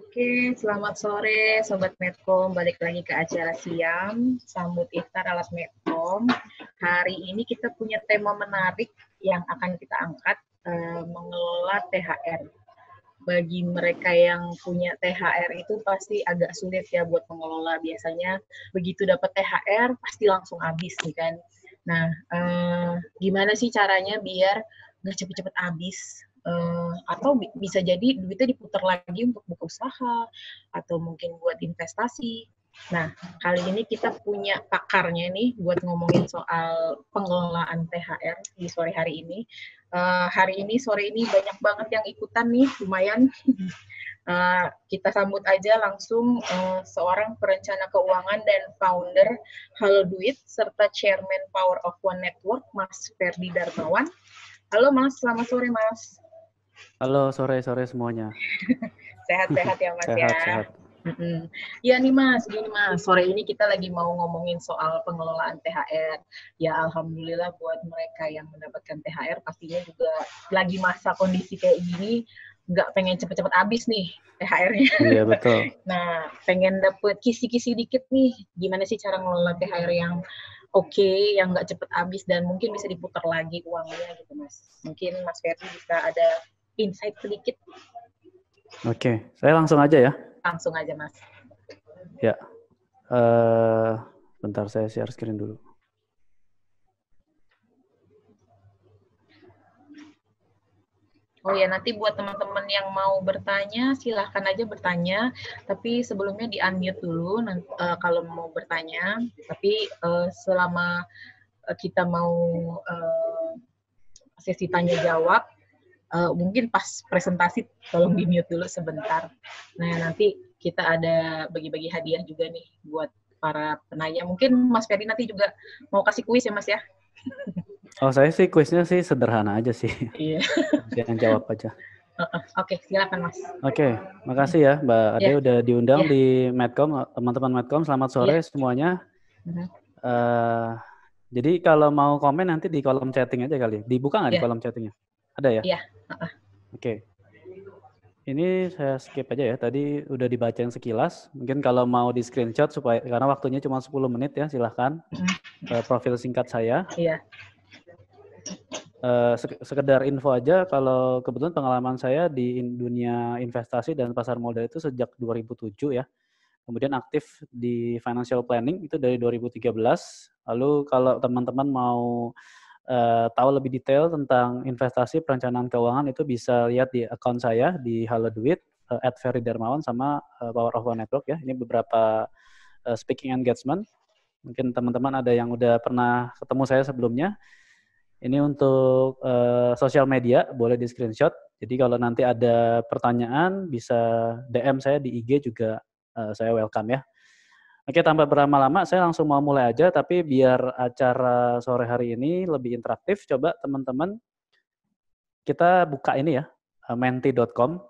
Oke, selamat sore Sobat Medcom. Balik lagi ke acara siang, Sambut Iftar alas Medcom. Hari ini kita punya tema menarik yang akan kita angkat, eh, mengelola THR. Bagi mereka yang punya THR itu pasti agak sulit ya buat mengelola. Biasanya begitu dapat THR, pasti langsung habis nih kan. Nah, eh, gimana sih caranya biar nggak cepet-cepet habis uh, atau bisa jadi duitnya diputar lagi untuk buka usaha atau mungkin buat investasi. Nah, kali ini kita punya pakarnya nih buat ngomongin soal pengelolaan THR di sore hari ini. Uh, hari ini sore ini banyak banget yang ikutan nih, lumayan. Uh, kita sambut aja langsung uh, seorang perencana keuangan dan founder Halo Duit serta chairman Power of One Network Mas Ferdi Darmawan. Halo Mas, selamat sore Mas. Halo, sore-sore semuanya. Sehat-sehat ya, Mas sehat, ya. Sehat. Mm-mm. Ya nih Mas, gini Mas, sore ini kita lagi mau ngomongin soal pengelolaan THR. Ya Alhamdulillah buat mereka yang mendapatkan THR pastinya juga lagi masa kondisi kayak gini, nggak pengen cepet-cepet habis nih THR-nya. Iya betul. nah, pengen dapet kisi-kisi dikit nih, gimana sih cara ngelola THR yang oke, okay, yang nggak cepet habis dan mungkin bisa diputar lagi uangnya gitu Mas. Mungkin Mas Ferdi bisa ada insight sedikit. Oke, saya langsung aja ya. Langsung aja, Mas. Ya. Uh, bentar, saya share screen dulu. Oh ya, nanti buat teman-teman yang mau bertanya, silahkan aja bertanya. Tapi sebelumnya di-unmute dulu nanti, uh, eh, kalau mau bertanya. Tapi uh, selama kita mau uh, sesi tanya-jawab, uh, mungkin pas presentasi tolong di mute dulu sebentar. Nah nanti kita ada bagi-bagi hadiah juga nih buat para penanya. Mungkin Mas Ferry nanti juga mau kasih kuis ya Mas ya. Oh saya sih kuisnya sih sederhana aja sih. Iya. Jangan jawab aja. Oke, okay, silakan Mas. Oke, okay, makasih ya Mbak Ade yeah. udah diundang yeah. di Medcom. Teman-teman Medcom, selamat sore yeah. semuanya. Uh-huh. Uh, jadi kalau mau komen nanti di kolom chatting aja kali. Ya. Dibuka nggak yeah. di iya. kolom chattingnya? Ada ya? Iya. Oke. Okay. Ini saya skip aja ya. Tadi udah dibaca yang sekilas. Mungkin kalau mau di screenshot supaya karena waktunya cuma 10 menit ya, silahkan. Uh, profil singkat saya. Iya. Uh, sekedar info aja kalau kebetulan pengalaman saya di dunia investasi dan pasar modal itu sejak 2007 ya. Kemudian aktif di financial planning itu dari 2013. Lalu kalau teman-teman mau uh, tahu lebih detail tentang investasi perencanaan keuangan itu bisa lihat di account saya di Halo Duit uh, at Ferry Darmawan sama uh, Power of One Network ya. Ini beberapa uh, speaking engagement. Mungkin teman-teman ada yang udah pernah ketemu saya sebelumnya. Ini untuk uh, sosial media, boleh di screenshot. Jadi kalau nanti ada pertanyaan bisa DM saya di IG juga uh, saya welcome ya. Oke, tanpa berlama-lama, saya langsung mau mulai aja, tapi biar acara sore hari ini lebih interaktif, coba teman-teman kita buka ini ya, eh, menti.com,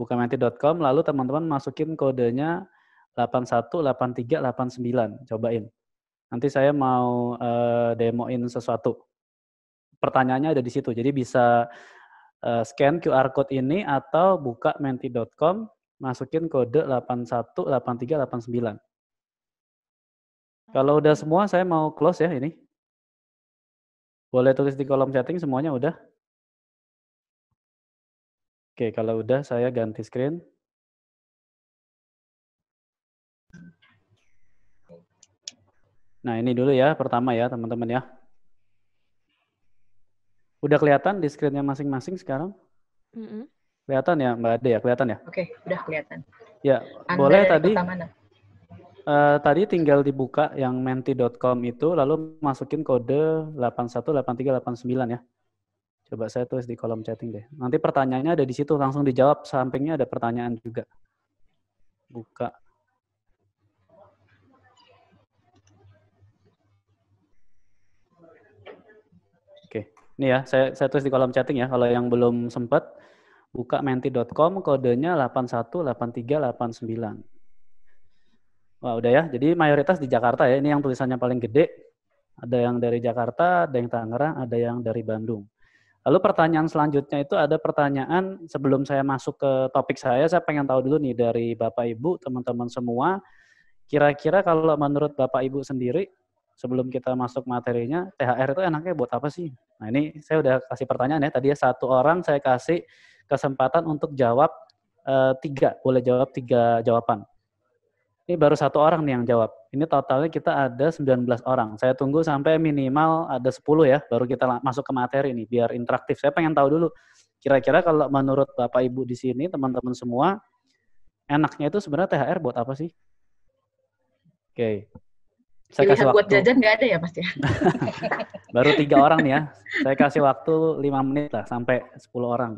buka menti.com, lalu teman-teman masukin kodenya 818389 cobain. Nanti saya mau uh, demoin sesuatu. Pertanyaannya ada di situ, jadi bisa eh, scan QR code ini atau buka menti.com, masukin kode 818389 kalau udah semua saya mau close ya ini. Boleh tulis di kolom chatting semuanya udah. Oke, kalau udah saya ganti screen. Nah, ini dulu ya pertama ya teman-teman ya. Udah kelihatan di screen-nya masing-masing sekarang? Mm -hmm. Kelihatan ya Mbak Ade ya, kelihatan ya? Oke, okay, udah kelihatan. Ya, Anda boleh tadi. Pertama, nah uh, tadi tinggal dibuka yang menti.com itu lalu masukin kode 818389 ya. Coba saya tulis di kolom chatting deh. Nanti pertanyaannya ada di situ langsung dijawab. Sampingnya ada pertanyaan juga. Buka. Oke, ini ya saya saya tulis di kolom chatting ya kalau yang belum sempat buka menti.com kodenya 818389. Wah, udah ya. Jadi mayoritas di Jakarta ya. Ini yang tulisannya paling gede. Ada yang dari Jakarta, ada yang Tangerang, ada yang dari Bandung. Lalu pertanyaan selanjutnya itu ada pertanyaan sebelum saya masuk ke topik saya, saya pengen tahu dulu nih dari Bapak Ibu, teman-teman semua, kira-kira kalau menurut Bapak Ibu sendiri, sebelum kita masuk materinya, THR itu enaknya buat apa sih? Nah ini saya udah kasih pertanyaan ya, tadi ya satu orang saya kasih kesempatan untuk jawab eh, tiga, boleh jawab tiga jawaban. Ini baru satu orang nih yang jawab. Ini totalnya kita ada 19 orang. Saya tunggu sampai minimal ada 10 ya, baru kita masuk ke materi ini biar interaktif. Saya pengen tahu dulu, kira-kira kalau menurut Bapak Ibu di sini, teman-teman semua, enaknya itu sebenarnya THR buat apa sih? Oke. Okay. Saya iya, kasih waktu. buat jajan nggak ada ya pasti? Ya? baru tiga orang nih ya. Saya kasih waktu lima menit lah, sampai 10 orang.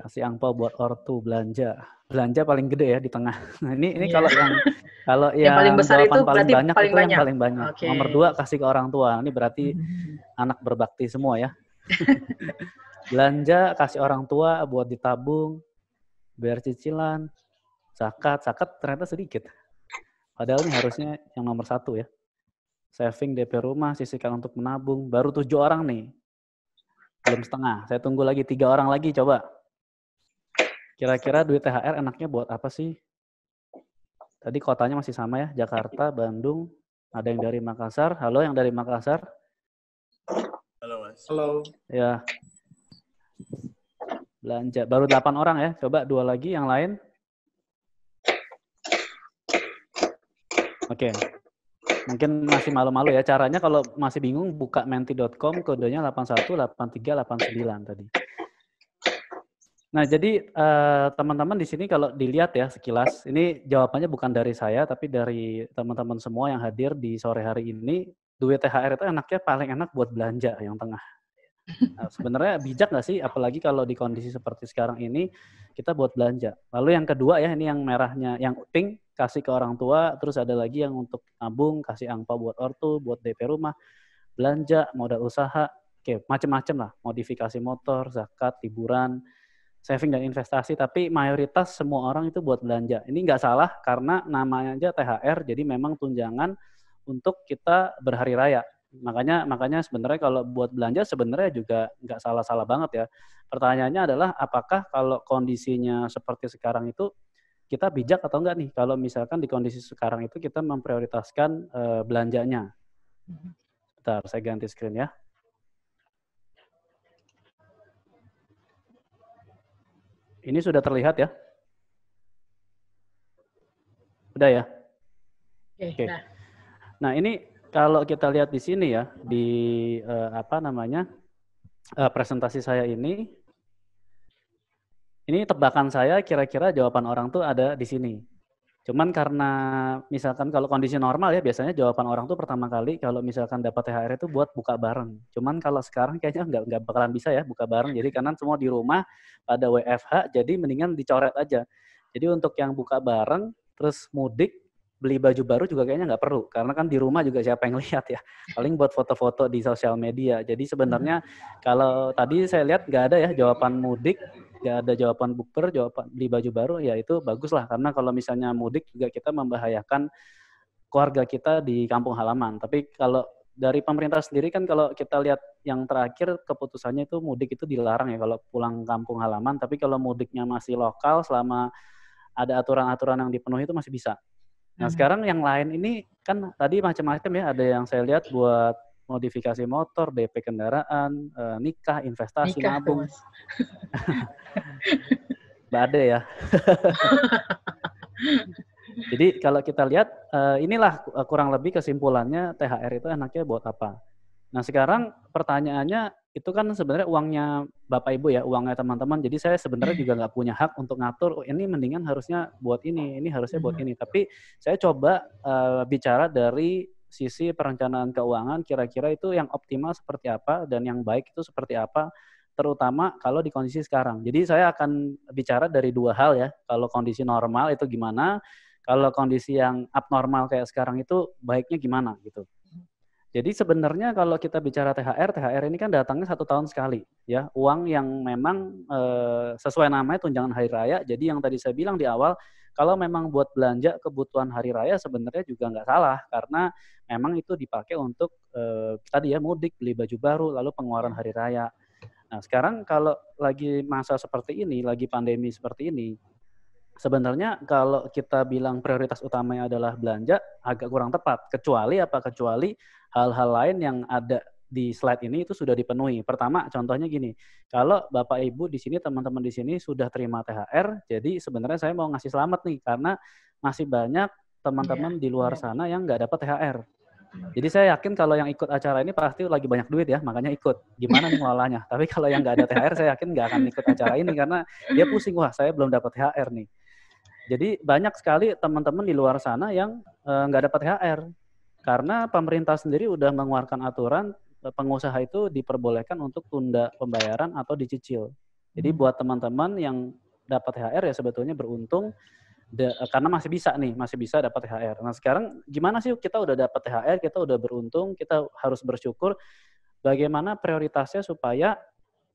Kasih angpau buat ortu belanja belanja paling gede ya di tengah. Nah, ini ini yeah. kalau yang kalau yang, yang paling besar itu paling banyak paling itu banyak. yang paling banyak. Okay. Nomor dua kasih ke orang tua. Ini berarti mm-hmm. anak berbakti semua ya. belanja kasih orang tua buat ditabung, bayar cicilan, zakat, zakat ternyata sedikit. Padahal ini harusnya yang nomor satu ya. Saving DP rumah, sisihkan untuk menabung. Baru tujuh orang nih. Belum setengah. Saya tunggu lagi tiga orang lagi coba Kira-kira duit THR enaknya buat apa sih? Tadi kotanya masih sama ya, Jakarta, Bandung, ada yang dari Makassar. Halo yang dari Makassar. Halo Mas. Halo. Ya. Belanja baru 8 orang ya. Coba dua lagi yang lain. Oke. Okay. Mungkin masih malu-malu ya. Caranya kalau masih bingung buka menti.com kodenya 818389 tadi. Nah, jadi eh, teman-teman uh, di sini kalau dilihat ya sekilas, ini jawabannya bukan dari saya, tapi dari teman-teman semua yang hadir di sore hari ini, duit THR itu enaknya paling enak buat belanja yang tengah. Nah, sebenarnya bijak nggak sih, apalagi kalau di kondisi seperti sekarang ini, kita buat belanja. Lalu yang kedua ya, ini yang merahnya, yang pink, kasih ke orang tua, terus ada lagi yang untuk nabung, kasih angpau buat ortu, buat DP rumah, belanja, modal usaha, oke, macem-macem lah, modifikasi motor, zakat, hiburan, saving dan investasi, tapi mayoritas semua orang itu buat belanja. Ini nggak salah karena namanya aja THR, jadi memang tunjangan untuk kita berhari raya. Makanya makanya sebenarnya kalau buat belanja sebenarnya juga nggak salah-salah banget ya. Pertanyaannya adalah apakah kalau kondisinya seperti sekarang itu kita bijak atau enggak nih kalau misalkan di kondisi sekarang itu kita memprioritaskan eh, belanjanya. Mm-hmm. Bentar, saya ganti screen ya. Ini sudah terlihat ya? Sudah ya? Oke. Okay. Nah. ini kalau kita lihat di sini ya, di uh, apa namanya? uh, presentasi saya ini ini tebakan saya kira-kira jawaban orang tuh ada di sini. Cuman karena misalkan kalau kondisi normal ya biasanya jawaban orang tuh pertama kali kalau misalkan dapat THR itu buat buka bareng. Cuman kalau sekarang kayaknya nggak nggak bakalan bisa ya buka bareng. Jadi karena semua di rumah pada WFH jadi mendingan dicoret aja. Jadi untuk yang buka bareng terus mudik beli baju baru juga kayaknya nggak perlu karena kan di rumah juga siapa yang lihat ya paling buat foto-foto di sosial media jadi sebenarnya hmm. kalau tadi saya lihat nggak ada ya jawaban mudik nggak ada jawaban buper jawaban beli baju baru ya itu bagus lah karena kalau misalnya mudik juga kita membahayakan keluarga kita di kampung halaman tapi kalau dari pemerintah sendiri kan kalau kita lihat yang terakhir keputusannya itu mudik itu dilarang ya kalau pulang kampung halaman tapi kalau mudiknya masih lokal selama ada aturan-aturan yang dipenuhi itu masih bisa Nah hmm. sekarang yang lain ini kan tadi macam-macam ya ada yang saya lihat buat modifikasi motor, DP kendaraan, eh, nikah, investasi, nikah, nabung. Bade ya. Jadi kalau kita lihat eh, inilah eh, kurang lebih kesimpulannya THR itu enaknya buat apa. Nah sekarang pertanyaannya itu kan sebenarnya uangnya bapak ibu ya uangnya teman-teman jadi saya sebenarnya hmm. juga nggak punya hak untuk ngatur oh, ini mendingan harusnya buat ini ini harusnya buat hmm. ini tapi saya coba uh, bicara dari sisi perencanaan keuangan kira-kira itu yang optimal seperti apa dan yang baik itu seperti apa terutama kalau di kondisi sekarang jadi saya akan bicara dari dua hal ya kalau kondisi normal itu gimana kalau kondisi yang abnormal kayak sekarang itu baiknya gimana gitu jadi sebenarnya kalau kita bicara THR, THR ini kan datangnya satu tahun sekali, ya uang yang memang e, sesuai namanya tunjangan hari raya. Jadi yang tadi saya bilang di awal, kalau memang buat belanja kebutuhan hari raya sebenarnya juga nggak salah karena memang itu dipakai untuk e, tadi ya mudik, beli baju baru, lalu pengeluaran hari raya. Nah sekarang kalau lagi masa seperti ini, lagi pandemi seperti ini, sebenarnya kalau kita bilang prioritas utamanya adalah belanja agak kurang tepat kecuali apa kecuali hal-hal lain yang ada di slide ini itu sudah dipenuhi. Pertama, contohnya gini, kalau Bapak Ibu di sini, teman-teman di sini sudah terima THR, jadi sebenarnya saya mau ngasih selamat nih, karena masih banyak teman-teman yeah. di luar iya. sana yang nggak dapat THR. Jadi saya yakin kalau yang ikut acara ini pasti lagi banyak duit ya, makanya ikut. Gimana nih ngelolanya? Tapi kalau yang nggak ada THR, saya yakin nggak akan ikut acara ini karena dia pusing, wah saya belum dapat THR nih. Jadi banyak sekali teman-teman di luar sana yang eh, nggak uh, dapat THR karena pemerintah sendiri udah mengeluarkan aturan eh, pengusaha itu diperbolehkan untuk tunda pembayaran atau dicicil. Jadi hmm. buat teman-teman yang dapat THR ya sebetulnya beruntung de, eh, karena masih bisa nih, masih bisa dapat THR. Nah, sekarang gimana sih kita udah dapat THR, kita udah beruntung, kita harus bersyukur bagaimana prioritasnya supaya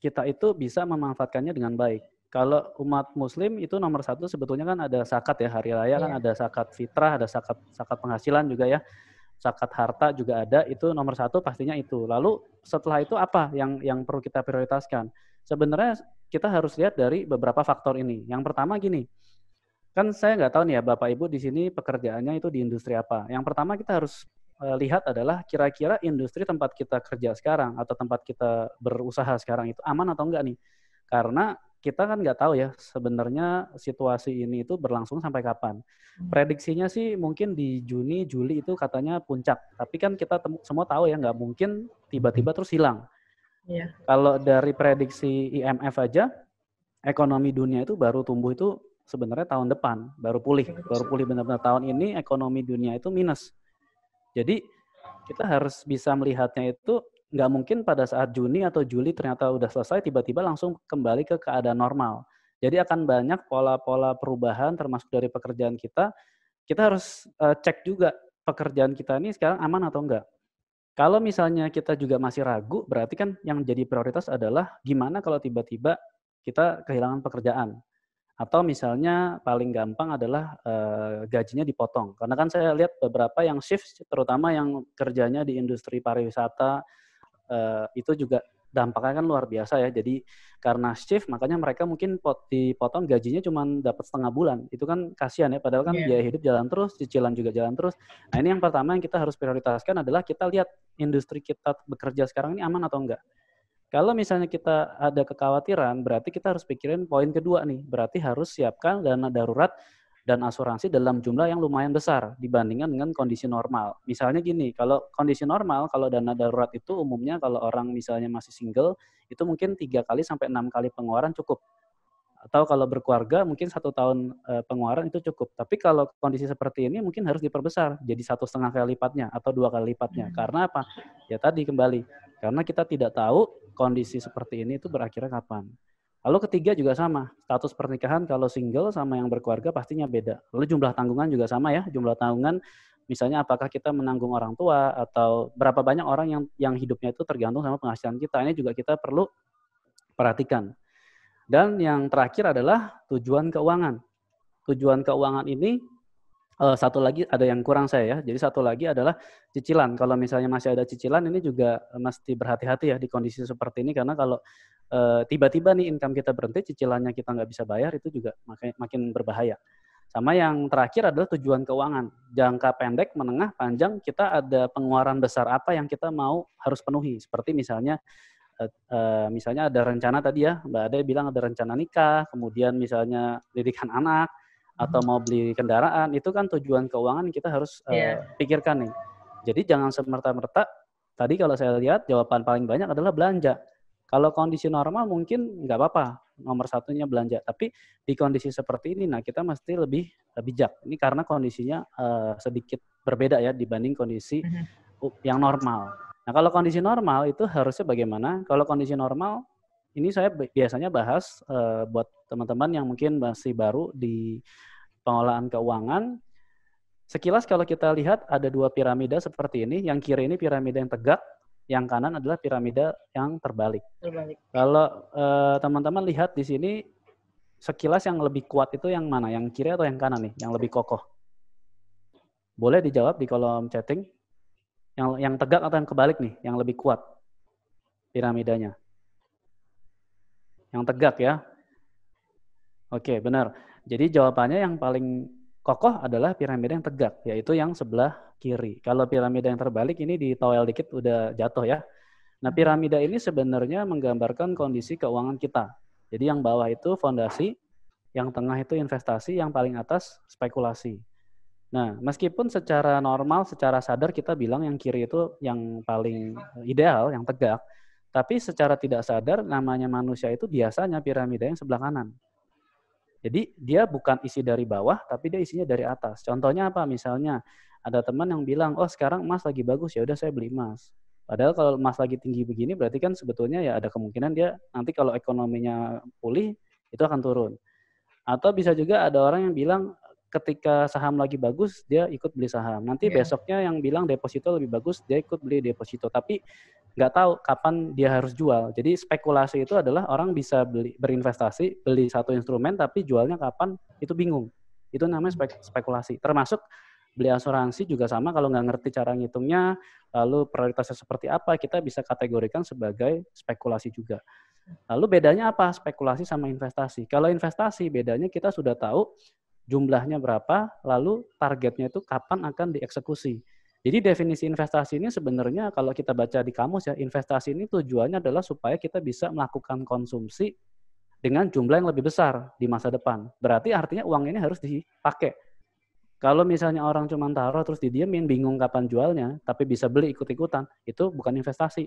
kita itu bisa memanfaatkannya dengan baik. Kalau umat muslim itu nomor satu sebetulnya kan ada zakat ya hari raya yeah. kan iya. ada zakat fitrah, ada zakat zakat penghasilan juga ya. Zakat harta juga ada itu nomor satu pastinya itu. Lalu setelah itu apa yang yang perlu kita prioritaskan? Sebenarnya kita harus lihat dari beberapa faktor ini. Yang pertama gini, kan saya nggak tahu nih ya Bapak Ibu di sini pekerjaannya itu di industri apa. Yang pertama kita harus e, lihat adalah kira-kira industri tempat kita kerja sekarang atau tempat kita berusaha sekarang itu aman atau enggak nih. Karena kita kan nggak tahu ya sebenarnya situasi ini itu berlangsung sampai kapan. Hmm. Prediksinya sih mungkin di Juni, Juli itu katanya puncak. Tapi kan kita semua tahu ya nggak mungkin tiba-tiba terus hilang. Iya. Kalau dari prediksi IMF aja, ekonomi dunia itu baru tumbuh itu sebenarnya tahun depan, baru pulih. Baru pulih benar-benar tahun ini ekonomi dunia itu minus. Jadi kita harus bisa melihatnya itu nggak mungkin pada saat Juni atau Juli ternyata udah selesai tiba-tiba langsung kembali ke keadaan normal. Jadi akan banyak pola-pola perubahan termasuk dari pekerjaan kita. Kita harus uh, cek juga pekerjaan kita ini sekarang aman atau enggak. Kalau misalnya kita juga masih ragu, berarti kan yang jadi prioritas adalah gimana kalau tiba-tiba kita kehilangan pekerjaan. Atau misalnya paling gampang adalah e, gajinya dipotong. Karena kan saya lihat beberapa yang shift, terutama yang kerjanya di industri pariwisata, Eh, itu juga dampaknya kan luar biasa ya. Jadi karena shift makanya mereka mungkin pot, dipotong gajinya cuma dapat setengah bulan. Itu kan kasihan ya padahal kan yeah. biaya hidup jalan terus, cicilan juga jalan terus. Nah, ini yang pertama yang kita harus prioritaskan adalah kita lihat industri kita bekerja sekarang ini aman atau enggak. Kalau misalnya kita ada kekhawatiran, berarti kita harus pikirin poin kedua nih. Berarti harus siapkan dana darurat dan asuransi dalam jumlah yang lumayan besar dibandingkan dengan kondisi normal. Misalnya gini, kalau kondisi normal, kalau dana darurat itu umumnya kalau orang misalnya masih single, itu mungkin tiga kali sampai enam kali pengeluaran cukup. Atau kalau berkeluarga mungkin satu tahun eh, pengeluaran itu cukup. Tapi kalau kondisi seperti ini mungkin harus diperbesar jadi satu setengah kali lipatnya atau dua kali lipatnya. Hmm. Karena apa? Ya tadi kembali, karena kita tidak tahu kondisi seperti ini itu berakhirnya kapan. Lalu ketiga juga sama, status pernikahan kalau single sama yang berkeluarga pastinya beda. Lalu jumlah tanggungan juga sama ya, jumlah tanggungan misalnya apakah kita menanggung orang tua atau berapa banyak orang yang yang hidupnya itu tergantung sama penghasilan kita. Ini juga kita perlu perhatikan. Dan yang terakhir adalah tujuan keuangan. Tujuan keuangan ini uh, satu lagi ada yang kurang saya ya. Jadi satu lagi adalah cicilan. Kalau misalnya masih ada cicilan ini juga mesti berhati-hati ya di kondisi seperti ini karena kalau tiba eh, tiba-tiba nih income kita berhenti, cicilannya kita nggak bisa bayar itu juga makin, makin berbahaya. Sama yang terakhir adalah tujuan keuangan. Jangka pendek, menengah, panjang kita ada pengeluaran besar apa yang kita mau harus penuhi. Seperti misalnya eh, misalnya ada rencana tadi ya, Mbak Ade bilang ada rencana nikah, kemudian misalnya didikan anak, atau mau beli kendaraan itu kan tujuan keuangan kita harus yeah. Iya. pikirkan nih. Jadi jangan semerta-merta. Tadi kalau saya lihat jawaban paling banyak adalah belanja. Kalau kondisi normal mungkin nggak apa-apa nomor satunya belanja. Tapi di kondisi seperti ini, nah kita mesti lebih bijak. Ini karena kondisinya uh, sedikit berbeda ya dibanding kondisi mm -hmm. yang normal. Nah kalau kondisi normal itu harusnya bagaimana? Kalau kondisi normal ini saya biasanya bahas uh, buat teman-teman yang mungkin masih baru di pengelolaan keuangan. Sekilas kalau kita lihat ada dua piramida seperti ini. Yang kiri ini piramida yang tegak, yang kanan adalah piramida yang terbalik. terbalik. Kalau teman eh, teman-teman lihat di sini, sekilas yang lebih kuat itu yang mana? Yang kiri atau yang kanan nih? Yang lebih kokoh? Boleh dijawab di kolom chatting. Yang yang tegak atau yang kebalik nih? Yang lebih kuat piramidanya? yang tegak ya. Oke, benar. Jadi jawabannya yang paling kokoh adalah piramida yang tegak, yaitu yang sebelah kiri. Kalau piramida yang terbalik ini di towel dikit udah jatuh ya. Nah, hmm. piramida ini sebenarnya menggambarkan kondisi keuangan kita. Jadi yang bawah itu fondasi, yang tengah itu investasi, yang paling atas spekulasi. Nah, meskipun secara normal, secara sadar kita bilang yang kiri itu yang paling eh, ideal, yang tegak, tapi secara tidak sadar namanya manusia itu biasanya piramida yang sebelah kanan. Jadi dia bukan isi dari bawah, tapi dia isinya dari atas. Contohnya apa? Misalnya ada teman yang bilang, oh sekarang emas lagi bagus, ya udah saya beli emas. Padahal kalau emas lagi tinggi begini, berarti kan sebetulnya ya ada kemungkinan dia nanti kalau ekonominya pulih itu akan turun. Atau bisa juga ada orang yang bilang, ketika saham lagi bagus dia ikut beli saham. Nanti yeah. besoknya yang bilang deposito lebih bagus dia ikut beli deposito. Tapi nggak tahu kapan dia harus jual. Jadi spekulasi itu adalah orang bisa beli berinvestasi beli satu instrumen tapi jualnya kapan itu bingung. Itu namanya spek, spekulasi. Termasuk beli asuransi juga sama kalau nggak ngerti cara ngitungnya lalu prioritasnya seperti apa kita bisa kategorikan sebagai spekulasi juga. Lalu bedanya apa spekulasi sama investasi? Kalau investasi bedanya kita sudah tahu jumlahnya berapa, lalu targetnya itu kapan akan dieksekusi. Jadi definisi investasi ini sebenarnya kalau kita baca di kamus ya, investasi ini tujuannya adalah supaya kita bisa melakukan konsumsi dengan jumlah yang lebih besar di masa depan. Berarti artinya uang ini harus dipakai. Kalau misalnya orang cuma taruh terus didiemin, bingung kapan jualnya, tapi bisa beli ikut-ikutan, itu bukan investasi.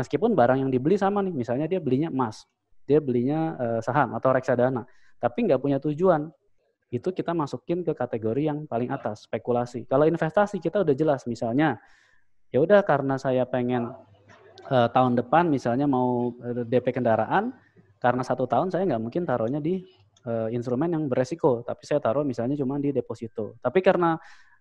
Meskipun barang yang dibeli sama nih, misalnya dia belinya emas, dia belinya eh, saham atau reksadana, tapi nggak punya tujuan itu kita masukin ke kategori yang paling atas, spekulasi. Kalau investasi kita udah jelas, misalnya, ya udah karena saya pengen uh, tahun depan misalnya mau eh, DP kendaraan, karena satu tahun saya nggak mungkin taruhnya di uh, instrumen yang beresiko, tapi saya taruh misalnya cuma di deposito. Tapi karena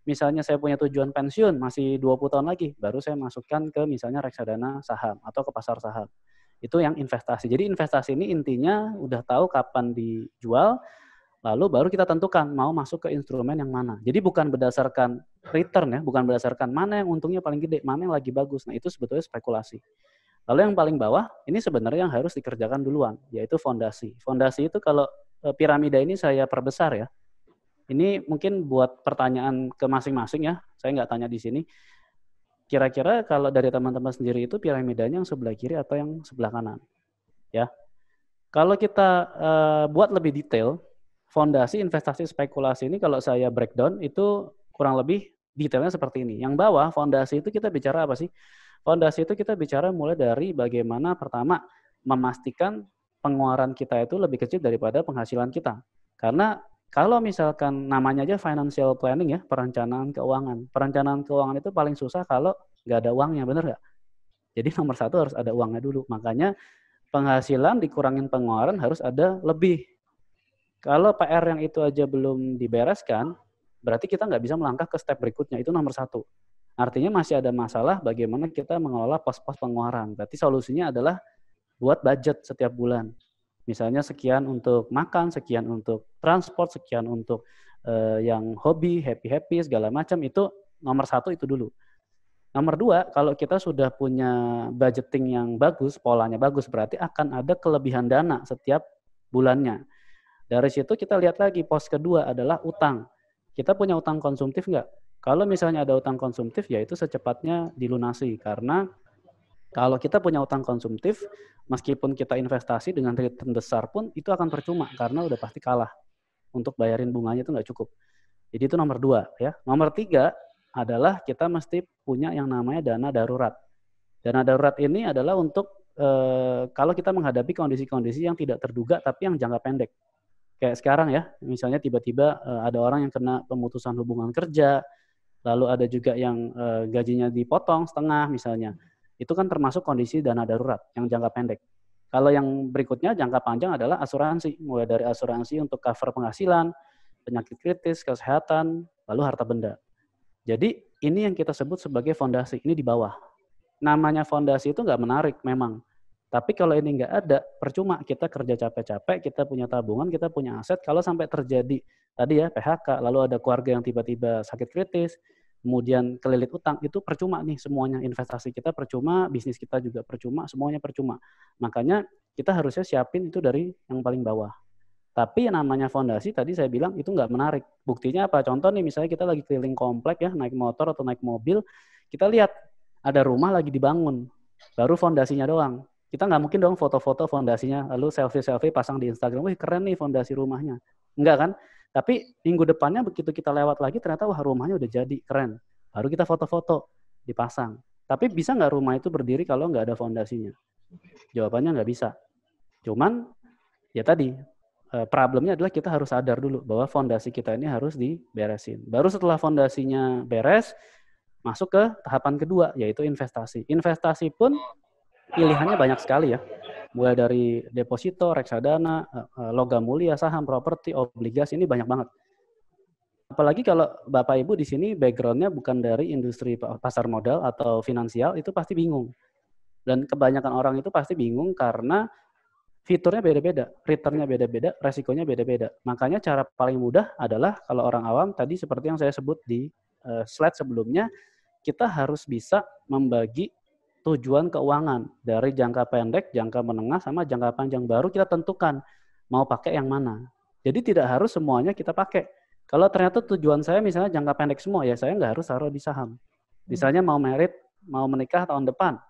misalnya saya punya tujuan pensiun masih 20 tahun lagi, baru saya masukkan ke misalnya reksadana saham atau ke pasar saham. Itu yang investasi. Jadi investasi ini intinya udah tahu kapan dijual, lalu baru kita tentukan mau masuk ke instrumen yang mana. Jadi bukan berdasarkan return ya, bukan berdasarkan mana yang untungnya paling gede, mana yang lagi bagus. Nah, itu sebetulnya spekulasi. Lalu yang paling bawah ini sebenarnya yang harus dikerjakan duluan, yaitu fondasi. Fondasi itu kalau e, piramida ini saya perbesar ya. Ini mungkin buat pertanyaan ke masing-masing ya. Saya nggak tanya di sini. Kira-kira kalau dari teman-teman sendiri itu piramidanya yang sebelah kiri atau yang sebelah kanan? Ya. Kalau kita uh, buat lebih detail, fondasi investasi spekulasi ini kalau saya breakdown itu kurang lebih detailnya seperti ini. Yang bawah fondasi itu kita bicara apa sih? Fondasi itu kita bicara mulai dari bagaimana pertama memastikan pengeluaran kita itu lebih kecil daripada penghasilan kita. Karena kalau misalkan namanya aja financial planning ya, perencanaan keuangan. Perencanaan keuangan itu paling susah kalau nggak ada uangnya, bener nggak? Jadi nomor satu harus ada uangnya dulu. Makanya penghasilan dikurangin pengeluaran harus ada lebih kalau PR yang itu aja belum dibereskan, berarti kita nggak bisa melangkah ke step berikutnya. Itu nomor satu. Artinya masih ada masalah bagaimana kita mengelola pos-pos pengeluaran. Berarti solusinya adalah buat budget setiap bulan. Misalnya sekian untuk makan, sekian untuk transport, sekian untuk uh, yang hobi, happy-happy, segala macam. Itu nomor satu itu dulu. Nomor dua, kalau kita sudah punya budgeting yang bagus, polanya bagus, berarti akan ada kelebihan dana setiap bulannya. Dari situ kita lihat lagi pos kedua adalah utang. Kita punya utang konsumtif nggak? Kalau misalnya ada utang konsumtif, ya itu secepatnya dilunasi. Karena kalau kita punya utang konsumtif, meskipun kita investasi dengan return besar pun, itu akan percuma karena udah pasti kalah. Untuk bayarin bunganya itu nggak cukup. Jadi itu nomor dua. ya. Nomor tiga adalah kita mesti punya yang namanya dana darurat. Dana darurat ini adalah untuk e, kalau kita menghadapi kondisi-kondisi yang tidak terduga tapi yang jangka pendek kayak sekarang ya, misalnya tiba-tiba eh, ada orang yang kena pemutusan hubungan kerja, lalu ada juga yang eh, gajinya dipotong setengah misalnya. Itu kan termasuk kondisi dana darurat yang jangka pendek. Kalau yang berikutnya jangka panjang adalah asuransi, mulai dari asuransi untuk cover penghasilan, penyakit kritis, kesehatan, lalu harta benda. Jadi ini yang kita sebut sebagai fondasi, ini di bawah. Namanya fondasi itu nggak menarik memang tapi kalau ini nggak ada, percuma kita kerja capek-capek, kita punya tabungan, kita punya aset. Kalau sampai terjadi tadi ya PHK, lalu ada keluarga yang tiba-tiba sakit kritis, kemudian kelilit utang, itu percuma nih semuanya. Investasi kita percuma, bisnis kita juga percuma, semuanya percuma. Makanya kita harusnya siapin itu dari yang paling bawah. Tapi yang namanya fondasi tadi saya bilang itu nggak menarik. Buktinya apa? Contoh nih misalnya kita lagi keliling komplek ya, naik motor atau naik mobil, kita lihat ada rumah lagi dibangun, baru fondasinya doang. Kita nggak mungkin dong foto-foto fondasinya, lalu selfie-selfie pasang di Instagram, Wah keren nih fondasi rumahnya. Enggak kan? Tapi minggu depannya begitu kita lewat lagi, ternyata wah rumahnya udah jadi, keren. Baru kita foto-foto, dipasang. Tapi bisa nggak rumah itu berdiri kalau nggak ada fondasinya? Jawabannya nggak bisa. Cuman, ya tadi, eh, problemnya adalah kita harus sadar dulu bahwa fondasi kita ini harus diberesin. Baru setelah fondasinya beres, masuk ke tahapan kedua, yaitu investasi. Investasi pun pilihannya banyak sekali ya. Mulai dari deposito, reksadana, eh, eh, logam mulia, saham, properti, obligasi ini banyak banget. Apalagi kalau Bapak Ibu di sini backgroundnya bukan dari industri pasar modal atau finansial, itu pasti bingung. Dan kebanyakan orang itu pasti bingung karena fiturnya beda-beda, returnnya beda-beda, resikonya beda-beda. Makanya cara paling mudah adalah kalau orang awam tadi seperti yang saya sebut di eh, slide sebelumnya, kita harus bisa membagi tujuan keuangan dari jangka pendek, jangka menengah, sama jangka panjang baru kita tentukan mau pakai yang mana. Jadi tidak harus semuanya kita pakai. Kalau ternyata tujuan saya misalnya jangka pendek semua, ya saya nggak harus taruh di saham. Hmm. Misalnya mau merit, mau menikah tahun depan,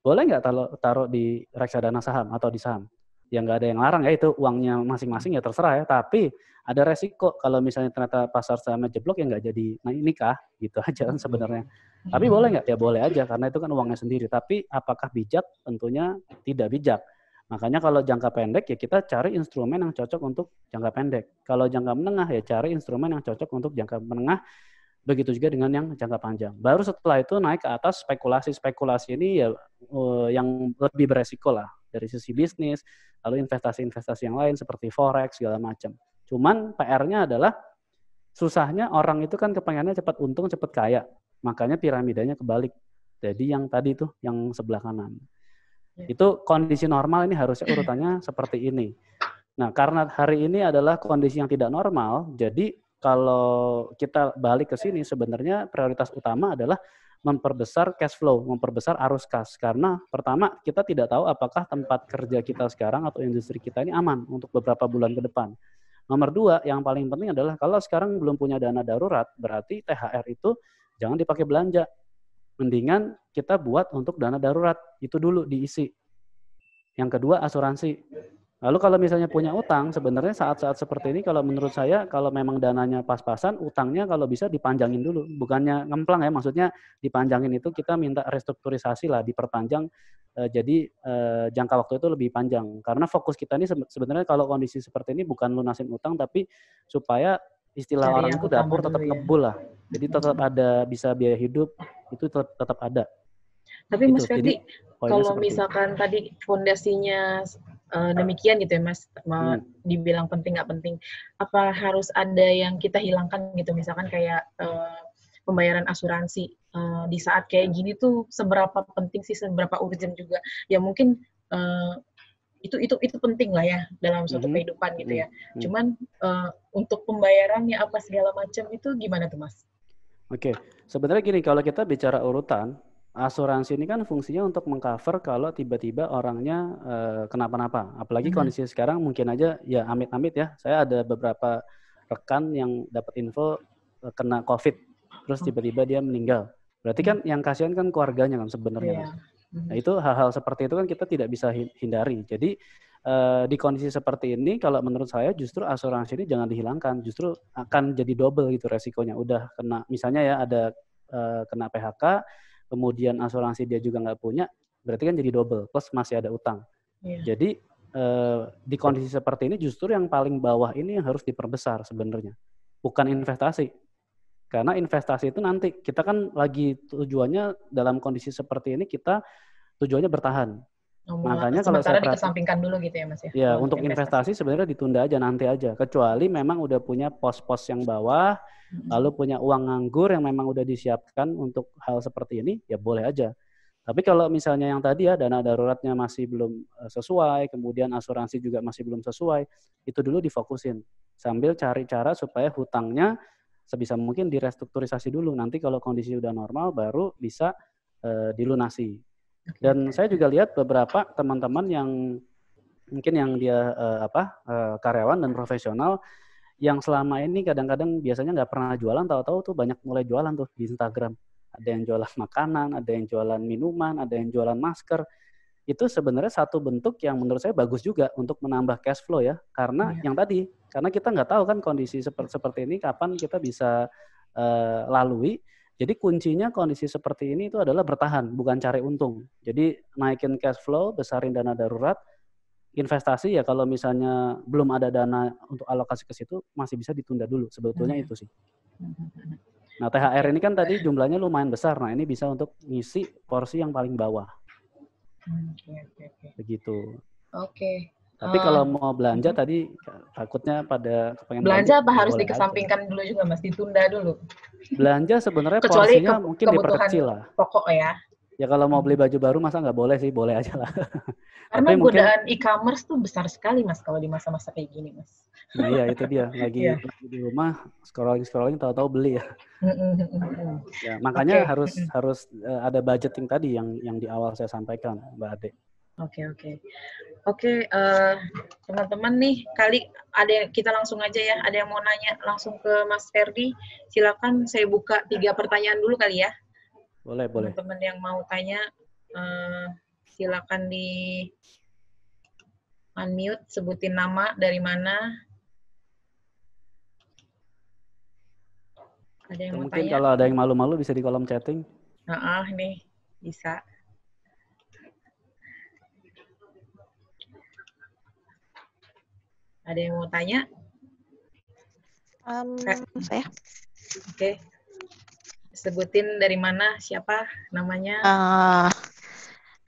boleh nggak taruh, taruh di reksadana saham atau di saham? ya nggak ada yang larang ya itu uangnya masing-masing ya terserah ya tapi ada resiko kalau misalnya ternyata pasar saham jeblok ya nggak jadi nikah gitu aja kan sebenarnya tapi boleh nggak ya boleh aja karena itu kan uangnya sendiri tapi apakah bijak tentunya tidak bijak makanya kalau jangka pendek ya kita cari instrumen yang cocok untuk jangka pendek kalau jangka menengah ya cari instrumen yang cocok untuk jangka menengah begitu juga dengan yang jangka panjang. Baru setelah itu naik ke atas spekulasi-spekulasi ini ya uh, yang lebih beresiko lah dari sisi bisnis, lalu investasi-investasi yang lain seperti forex segala macam. Cuman PR-nya adalah susahnya orang itu kan kepengennya cepat untung, cepat kaya. Makanya piramidanya kebalik. Jadi yang tadi itu yang sebelah kanan. Ya. Itu kondisi normal ini harusnya urutannya seperti ini. Nah, karena hari ini adalah kondisi yang tidak normal, jadi kalau kita balik ke sini sebenarnya prioritas utama adalah memperbesar cash flow, memperbesar arus kas. Karena pertama kita tidak tahu apakah tempat kerja kita sekarang atau industri kita ini aman untuk beberapa bulan ke depan. Nomor dua yang paling penting adalah kalau sekarang belum punya dana darurat, berarti THR itu jangan dipakai belanja. Mendingan kita buat untuk dana darurat, itu dulu diisi. Yang kedua asuransi. Lalu kalau misalnya punya utang, sebenarnya saat-saat seperti ini kalau menurut saya kalau memang dananya pas-pasan, utangnya kalau bisa dipanjangin dulu. Bukannya ngemplang ya, maksudnya dipanjangin itu kita minta restrukturisasi lah, diperpanjang eh, jadi eh, jangka waktu itu lebih panjang. Karena fokus kita ini sebenarnya kalau kondisi seperti ini bukan lunasin utang tapi supaya istilah Jadi orang itu dapur tetap ya. ngebul lah. Jadi tetap ada bisa biaya hidup itu tetap, tetap ada. Tapi gitu. Mas Ferdi, kalau misalkan itu. tadi fondasinya Eh, ah. demikian gitu ya mas mau hmm. dibilang penting nggak penting apa harus ada yang kita hilangkan gitu misalkan kayak uh, pembayaran asuransi uh, di saat kayak gini tuh seberapa penting sih seberapa urgent juga ya mungkin uh, itu itu itu penting lah ya dalam suatu hmm kehidupan gitu ya hmm cuman uh, untuk pembayarannya apa segala macam itu gimana tuh mas oke okay. sebenarnya gini kalau kita bicara urutan asuransi ini kan fungsinya untuk mengcover kalau tiba-tiba orangnya uh, kenapa-napa. Apalagi hmm. kondisi sekarang mungkin aja ya amit-amit ya. Saya ada beberapa rekan yang dapat info uh, kena COVID, terus oh. tiba-tiba dia meninggal. Berarti kan mm-hmm. yang kasihan kan keluarganya kan sebenarnya. Yeah. Mm-hmm. Nah, itu hal-hal seperti itu kan kita tidak bisa hindari. Jadi uh, di kondisi seperti ini kalau menurut saya justru asuransi ini jangan dihilangkan, justru akan jadi double gitu resikonya. Udah kena misalnya ya ada uh, kena PHK kemudian asuransi dia juga nggak punya, berarti kan jadi double plus masih ada utang. Yeah. Jadi eh, di kondisi seperti ini justru yang paling bawah ini yang harus diperbesar sebenarnya, bukan investasi. Karena investasi itu nanti kita kan lagi tujuannya dalam kondisi seperti ini kita tujuannya bertahan. Makanya kalau saya perhati... dikesampingkan dulu gitu ya Mas ya. Iya, untuk investasi. investasi sebenarnya ditunda aja nanti aja. Kecuali memang udah punya pos-pos yang bawah, hmm. lalu punya uang nganggur yang memang udah disiapkan untuk hal seperti ini, ya boleh aja. Tapi kalau misalnya yang tadi ya dana daruratnya masih belum eh, sesuai, kemudian asuransi juga masih belum sesuai, itu dulu difokusin sambil cari cara supaya hutangnya sebisa mungkin direstrukturisasi dulu. Nanti kalau kondisi udah normal baru bisa eh, dilunasi. Dan saya juga lihat beberapa teman-teman yang mungkin yang dia uh, apa uh, karyawan dan profesional yang selama ini kadang-kadang biasanya nggak pernah jualan tahu-tahu tuh banyak mulai jualan tuh di Instagram ada yang jualan makanan ada yang jualan minuman ada yang jualan masker itu sebenarnya satu bentuk yang menurut saya bagus juga untuk menambah cash flow ya karena ya. yang tadi karena kita nggak tahu kan kondisi seperti seperti ini kapan kita bisa uh, lalui jadi kuncinya kondisi seperti ini itu adalah bertahan, bukan cari untung. Jadi naikin cash flow, besarin dana darurat, investasi ya kalau misalnya belum ada dana untuk alokasi ke situ masih bisa ditunda dulu. Sebetulnya iya. itu sih. Nah, THR ini kan tadi jumlahnya lumayan besar. Nah, ini bisa untuk ngisi porsi yang paling bawah. Hmm, Begitu. Oke. Tapi kalau oh. mau belanja mm-hmm. tadi takutnya pada kepengen belanja, apa harus dikesampingkan aja. dulu juga Mas ditunda dulu. Belanja sebenarnya Kecuali porsinya ke, mungkin diperkecil lah. Pokok ya. Ya kalau mau beli mm-hmm. baju baru masa nggak boleh sih, boleh aja lah. Karena Tapi godaan mungkin... e-commerce tuh besar sekali Mas kalau di masa-masa kayak gini Mas. Nah iya itu dia lagi yeah. di rumah scrolling scrolling tahu-tahu beli ya. Mm-hmm. ya makanya okay. harus harus eh, ada budgeting tadi yang yang di awal saya sampaikan Mbak Ade. Oke okay, oke okay. oke okay, uh, eh, teman-teman nih kali ada yang, kita langsung aja ya ada yang mau nanya langsung ke Mas Ferdi silakan saya buka tiga pertanyaan dulu kali ya boleh boleh teman-teman yang mau tanya uh, silakan di unmute sebutin nama dari mana ada yang mungkin mau tanya? kalau ada yang malu-malu bisa di kolom chatting nah uh -uh, nih bisa Ada yang mau tanya? Um, Kak. saya. Oke. Okay. Sebutin dari mana, siapa namanya? Uh,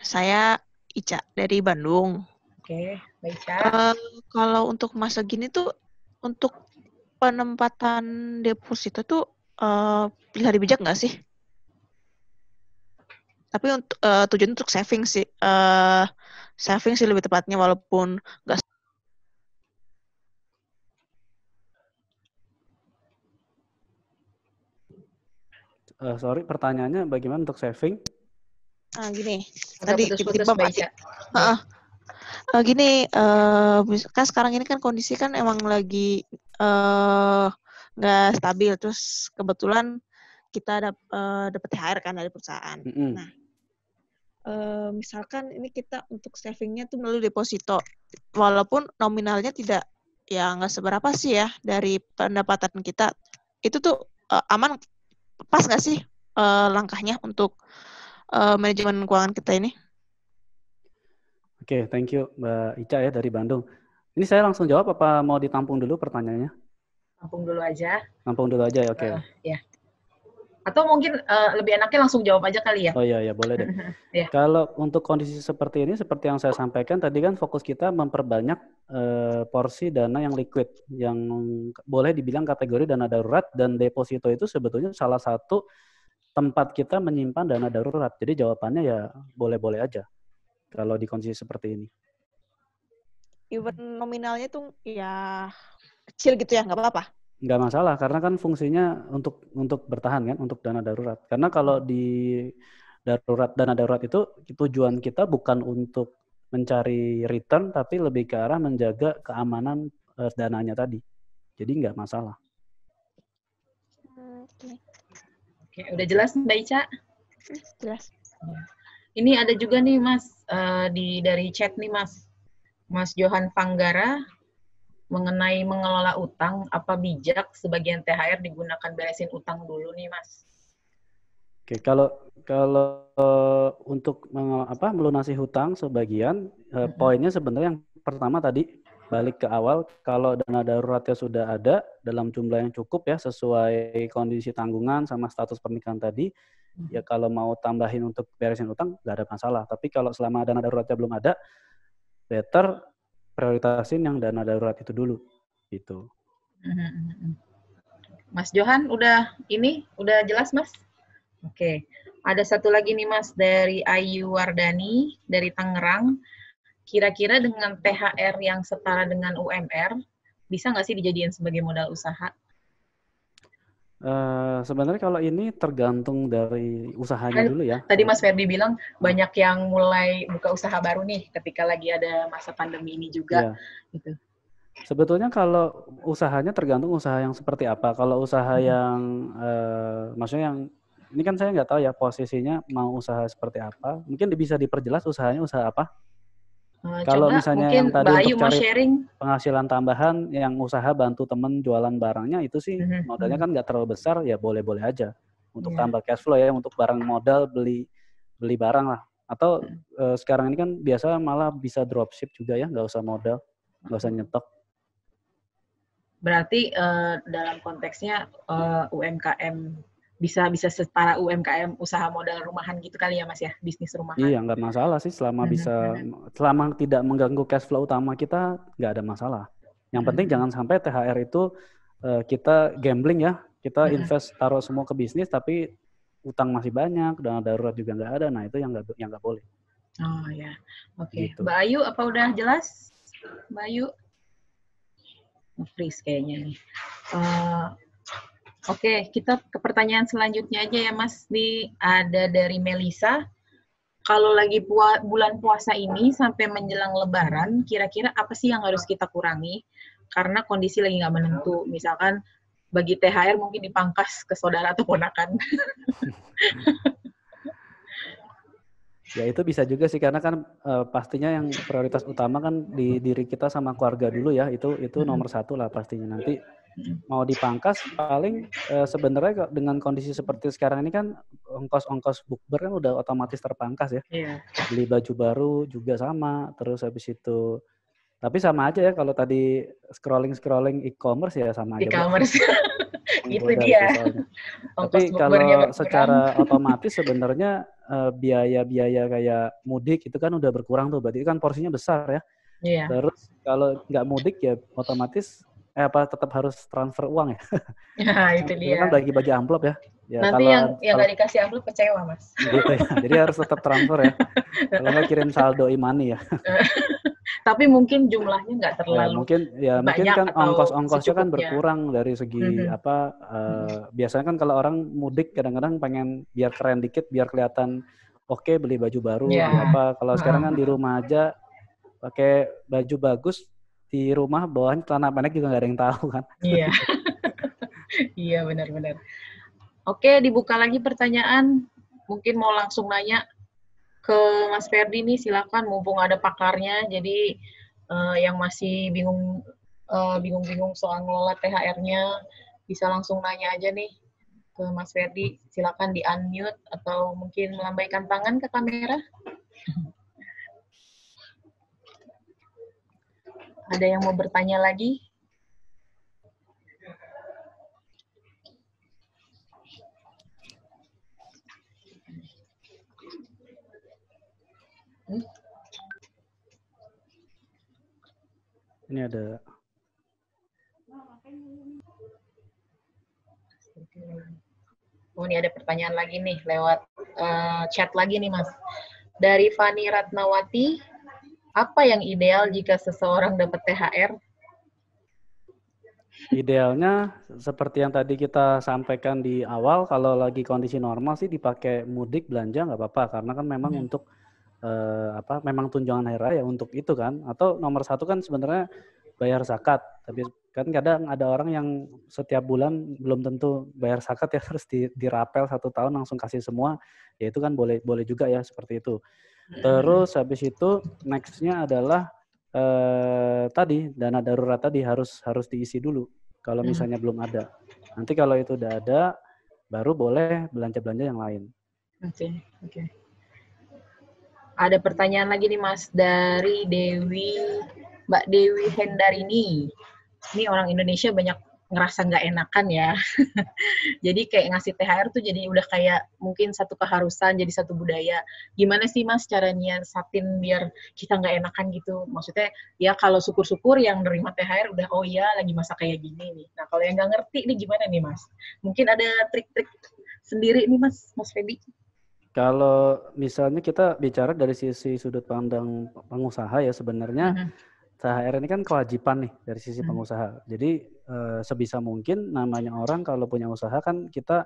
saya Ica dari Bandung. Oke, okay. Ica. Uh, kalau untuk masa gini tuh, untuk penempatan deposito tuh uh, eh, pilih hari bijak nggak sih? Tapi untuk uh, tujuan untuk saving sih, uh, saving sih lebih tepatnya walaupun nggak uh, sorry, pertanyaannya bagaimana untuk saving? Ah, gini. Tadi tiba-tiba baca. Heeh. Uh, gini, uh, kan sekarang ini kan kondisi kan emang lagi nggak uh, stabil. Terus kebetulan kita dap, uh, dapat THR kan dari perusahaan. Mm -hmm. Nah, uh, misalkan ini kita untuk savingnya tuh melalui deposito, walaupun nominalnya tidak ya nggak seberapa sih ya dari pendapatan kita. Itu tuh uh, aman pas nggak sih uh, langkahnya untuk uh, manajemen keuangan kita ini? Oke, okay, thank you Mbak Ica ya dari Bandung. Ini saya langsung jawab apa mau ditampung dulu pertanyaannya? Tampung dulu aja. Tampung dulu aja, ya, oke. Okay. Uh, eh, ya. Atau mungkin uh, lebih enaknya langsung jawab aja kali ya. Oh iya, iya boleh deh. yeah. Kalau untuk kondisi seperti ini, seperti yang saya sampaikan tadi kan fokus kita memperbanyak uh, porsi dana yang liquid, yang boleh dibilang kategori dana darurat dan deposito itu sebetulnya salah satu tempat kita menyimpan dana darurat. Jadi jawabannya ya boleh-boleh aja kalau di kondisi seperti ini. Even nominalnya tuh ya kecil gitu ya, nggak apa-apa nggak masalah karena kan fungsinya untuk untuk bertahan kan untuk dana darurat karena kalau di darurat dana darurat itu tujuan kita bukan untuk mencari return tapi lebih ke arah menjaga keamanan uh, dananya tadi jadi nggak masalah oke udah jelas mbak Ica hmm, jelas ya. ini ada juga nih mas uh, di dari chat nih mas mas Johan Panggara mengenai mengelola utang, apa bijak sebagian THR digunakan beresin utang dulu nih, Mas? Oke, kalau kalau eh, untuk meng, apa melunasi hutang sebagian mm -hmm. poinnya sebenarnya yang pertama tadi balik ke awal kalau dana daruratnya sudah ada dalam jumlah yang cukup ya sesuai kondisi tanggungan sama status pernikahan tadi mm -hmm. ya kalau mau tambahin untuk beresin utang nggak ada masalah tapi kalau selama dana daruratnya belum ada better prioritasin yang dana darurat itu dulu gitu. Hmm, hmm, hmm, Mas Johan udah ini udah jelas Mas? Oke. Okay. Ada satu lagi nih Mas dari Ayu Wardani dari Tangerang. Kira-kira dengan THR yang setara dengan UMR bisa nggak sih dijadikan sebagai modal usaha? Eh, sebenarnya kalau ini tergantung dari usahanya kan dulu ya. Tadi Mas Ferdi bilang banyak yang mulai buka usaha baru nih ketika lagi ada masa pandemi ini juga. Yeah. Gitu. Sebetulnya kalau usahanya tergantung usaha yang seperti apa. Kalau usaha hmm. yang, uh, maksudnya yang ini kan saya nggak tahu ya posisinya mau usaha seperti apa. Mungkin bisa diperjelas usahanya usaha apa? Eh, Kalau misalnya yang tadi Bayu untuk cari sharing. penghasilan tambahan, yang usaha bantu temen jualan barangnya itu sih mm-hmm. modalnya mhm. kan nggak terlalu besar, ya boleh-boleh aja untuk yeah. tambah cash flow ya, untuk barang modal beli beli barang lah. Atau mm. uh, sekarang ini kan biasa malah bisa dropship juga ya, nggak usah modal, nggak usah nyetok. Berarti uh, dalam konteksnya uh, UMKM bisa bisa setara UMKM usaha modal rumahan gitu kali ya mas ya bisnis rumahan iya nggak masalah sih selama hmm, bisa selama tidak mengganggu cash flow utama kita nggak ada masalah yang hmm. penting jangan sampai THR itu uh, kita gambling ya kita invest taruh semua ke bisnis tapi utang masih banyak dan darurat juga nggak ada nah itu yang nggak yang nggak boleh oh ya oke okay. gitu. Mbak Ayu apa udah jelas Mbak Ayu freeze kayaknya nih uh, Oke, kita ke pertanyaan selanjutnya aja ya Mas. Di ada dari Melisa. Kalau lagi pua, bulan puasa ini sampai menjelang Lebaran, kira-kira apa sih yang harus kita kurangi? Karena kondisi lagi nggak menentu. Misalkan bagi THR mungkin dipangkas ke saudara atau ponakan. ya itu bisa juga sih karena kan e, pastinya yang prioritas utama kan di diri kita sama keluarga dulu ya itu itu nomor satu lah pastinya nanti mau dipangkas paling e, sebenarnya dengan kondisi seperti sekarang ini kan ongkos-ongkos bukber kan udah otomatis terpangkas ya. Yeah. Beli baju baru juga sama, terus habis itu tapi sama aja ya kalau tadi scrolling-scrolling e-commerce ya sama aja. E-commerce. Itu dia. Tapi kalau secara otomatis sebenarnya biaya eh, biaya-biaya kayak mudik itu kan udah berkurang tuh berarti kan porsinya besar ya. Iya. Terus kalau nggak mudik ya otomatis eh apa tetap harus transfer uang ya? Ya itu dia. Kan bagi-bagi amplop ya. ya Nanti kalau, yang yang nggak dikasih amplop kecewa mas. Gitu ya. Jadi harus tetap transfer ya. kalau nggak kirim saldo imani ya. Tapi mungkin jumlahnya nggak ya, terlalu ya, mungkin ya mungkin kan ongkos-ongkosnya kan berkurang dari segi mm-hmm. apa uh, mm-hmm. Eh, biasanya kan kalau orang mudik kadang-kadang pengen biar keren dikit biar kelihatan oke okay, beli baju baru yeah. apa kalau sekarang kan di rumah aja pakai baju bagus di rumah bawahnya celana pendek juga nggak ada yang tahu kan. Iya. iya benar-benar. Oke, dibuka lagi pertanyaan. Mungkin mau langsung nanya ke Mas Ferdi nih, silakan mumpung ada pakarnya. Jadi uh, yang masih bingung uh, bingung-bingung soal ngelola THR-nya bisa langsung nanya aja nih ke Mas Ferdi. Silakan di unmute atau mungkin melambaikan tangan ke kamera. Ada yang mau bertanya lagi? Ini ada Oh, ini ada pertanyaan lagi nih lewat uh, chat lagi nih, Mas. Dari Fani Ratnawati, apa yang ideal jika seseorang dapat THR? Idealnya seperti yang tadi kita sampaikan di awal, kalau lagi kondisi normal sih dipakai mudik belanja nggak apa-apa karena kan memang hmm. untuk eh, apa memang tunjangan hari raya untuk itu kan atau nomor satu kan sebenarnya bayar zakat tapi kan kadang ada orang yang setiap bulan belum tentu bayar zakat ya harus dirapel satu tahun langsung kasih semua ya itu kan boleh boleh juga ya seperti itu Terus habis itu nextnya adalah eh, tadi dana darurat tadi harus harus diisi dulu kalau hmm. misalnya belum ada. Nanti kalau itu udah ada baru boleh belanja-belanja yang lain. Oke, okay, oke. Okay. Ada pertanyaan lagi nih Mas dari Dewi Mbak Dewi Hendarini. Ini orang Indonesia banyak ngerasa nggak enakan ya. jadi kayak ngasih THR tuh jadi udah kayak mungkin satu keharusan, jadi satu budaya. Gimana sih mas cara nyiasatin biar kita nggak enakan gitu? Maksudnya ya kalau syukur-syukur yang nerima THR udah oh iya lagi masa kayak gini nih. Nah kalau yang nggak ngerti ini gimana nih mas? Mungkin ada trik-trik sendiri nih mas, mas Febi? Kalau misalnya kita bicara dari sisi sudut pandang pengusaha ya sebenarnya. Hmm THR ini kan kewajiban nih dari sisi hmm. pengusaha. Jadi uh, sebisa mungkin namanya orang kalau punya usaha kan kita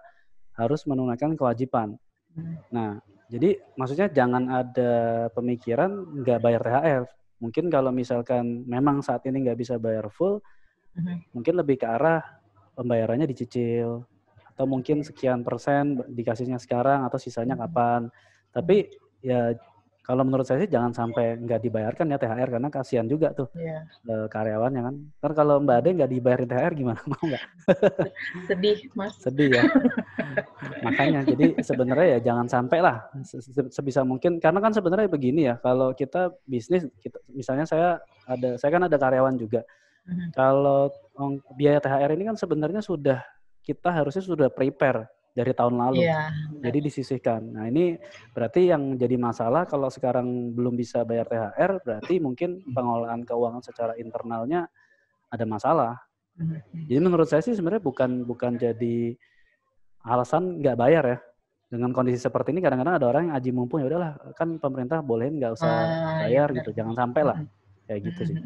harus menunaikan kewajiban. Hmm. Nah, jadi maksudnya jangan ada pemikiran nggak bayar THR. Mungkin kalau misalkan memang saat ini nggak bisa bayar full, hmm mungkin lebih ke arah pembayarannya dicicil atau mungkin sekian persen dikasihnya sekarang atau sisanya hmm. kapan. Tapi ya kalau menurut saya sih jangan sampai nggak dibayarkan ya THR karena kasihan juga tuh iya. eh, karyawan ya kan. Ntar kalau Mbak Ade nggak dibayarin THR gimana mau nggak? Sedih mas. Sedih ya. Makanya jadi sebenarnya ya jangan sampai lah sebisa mungkin karena kan sebenarnya begini ya kalau kita bisnis kita, misalnya saya ada saya kan ada karyawan juga. Mm -hmm. Kalau biaya THR ini kan sebenarnya sudah kita harusnya sudah prepare dari tahun lalu. Yeah. Jadi disisihkan. Nah, ini berarti yang jadi masalah kalau sekarang belum bisa bayar THR, berarti mungkin pengelolaan keuangan secara internalnya ada masalah. Jadi menurut saya sih sebenarnya bukan bukan jadi alasan nggak bayar ya. Dengan kondisi seperti ini kadang-kadang ada orang yang aji mumpung ya udahlah kan pemerintah boleh nggak usah ah, iya, bayar gitu, jangan sampai lah kayak gitu sih.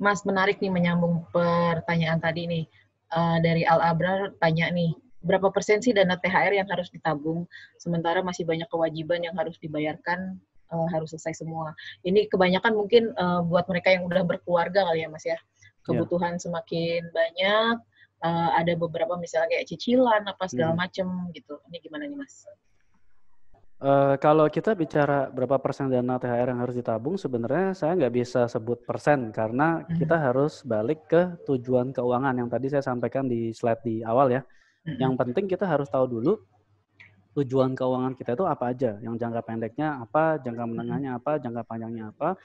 Mas menarik nih menyambung pertanyaan tadi nih uh, dari Al Abrar tanya nih, berapa persen sih dana THR yang harus ditabung sementara masih banyak kewajiban yang harus dibayarkan uh, harus selesai semua. Ini kebanyakan mungkin uh, buat mereka yang udah berkeluarga kali ya Mas ya. Iya. Kebutuhan yeah. semakin banyak uh, ada beberapa misalnya kayak cicilan apa segala hmm. macem gitu. Ini gimana nih Mas? Uh, kalau kita bicara berapa persen dana THR yang harus ditabung, sebenarnya saya nggak bisa sebut persen karena mm-hmm. kita harus balik ke tujuan keuangan yang tadi saya sampaikan di slide di awal ya. Mm-hmm. Yang penting kita harus tahu dulu tujuan keuangan kita itu apa aja, yang jangka pendeknya apa, jangka mhm. menengahnya apa, jangka panjangnya apa.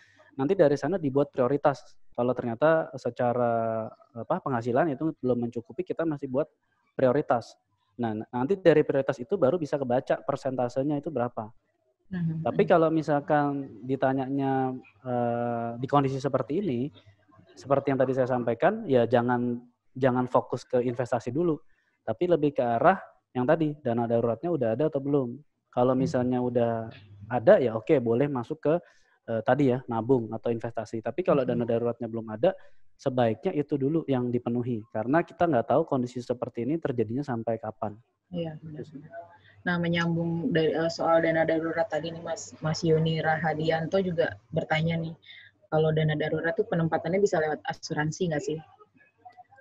Nanti dari sana dibuat prioritas. Kalau ternyata secara apa penghasilan itu belum mencukupi, kita masih buat prioritas Nah, nanti dari prioritas itu baru bisa kebaca persentasenya itu berapa. Mm-hmm. Tapi mhm. kalau misalkan ditanyanya uh, di kondisi seperti ini, seperti yang tadi saya sampaikan, ya jangan jangan fokus ke investasi dulu, tapi lebih ke arah yang tadi dana daruratnya udah ada atau belum. Kalau mhm. misalnya udah ada ya oke boleh masuk ke uh, tadi ya nabung atau investasi. Tapi kalau dana daruratnya belum ada, sebaiknya itu dulu yang dipenuhi karena kita nggak tahu kondisi seperti ini terjadinya sampai kapan. Iya. Gitu benar. Nah menyambung dari, eh, soal dana darurat tadi nih Mas Mas Yuni Rahadianto juga bertanya nih kalau dana darurat tuh penempatannya bisa lewat asuransi nggak sih?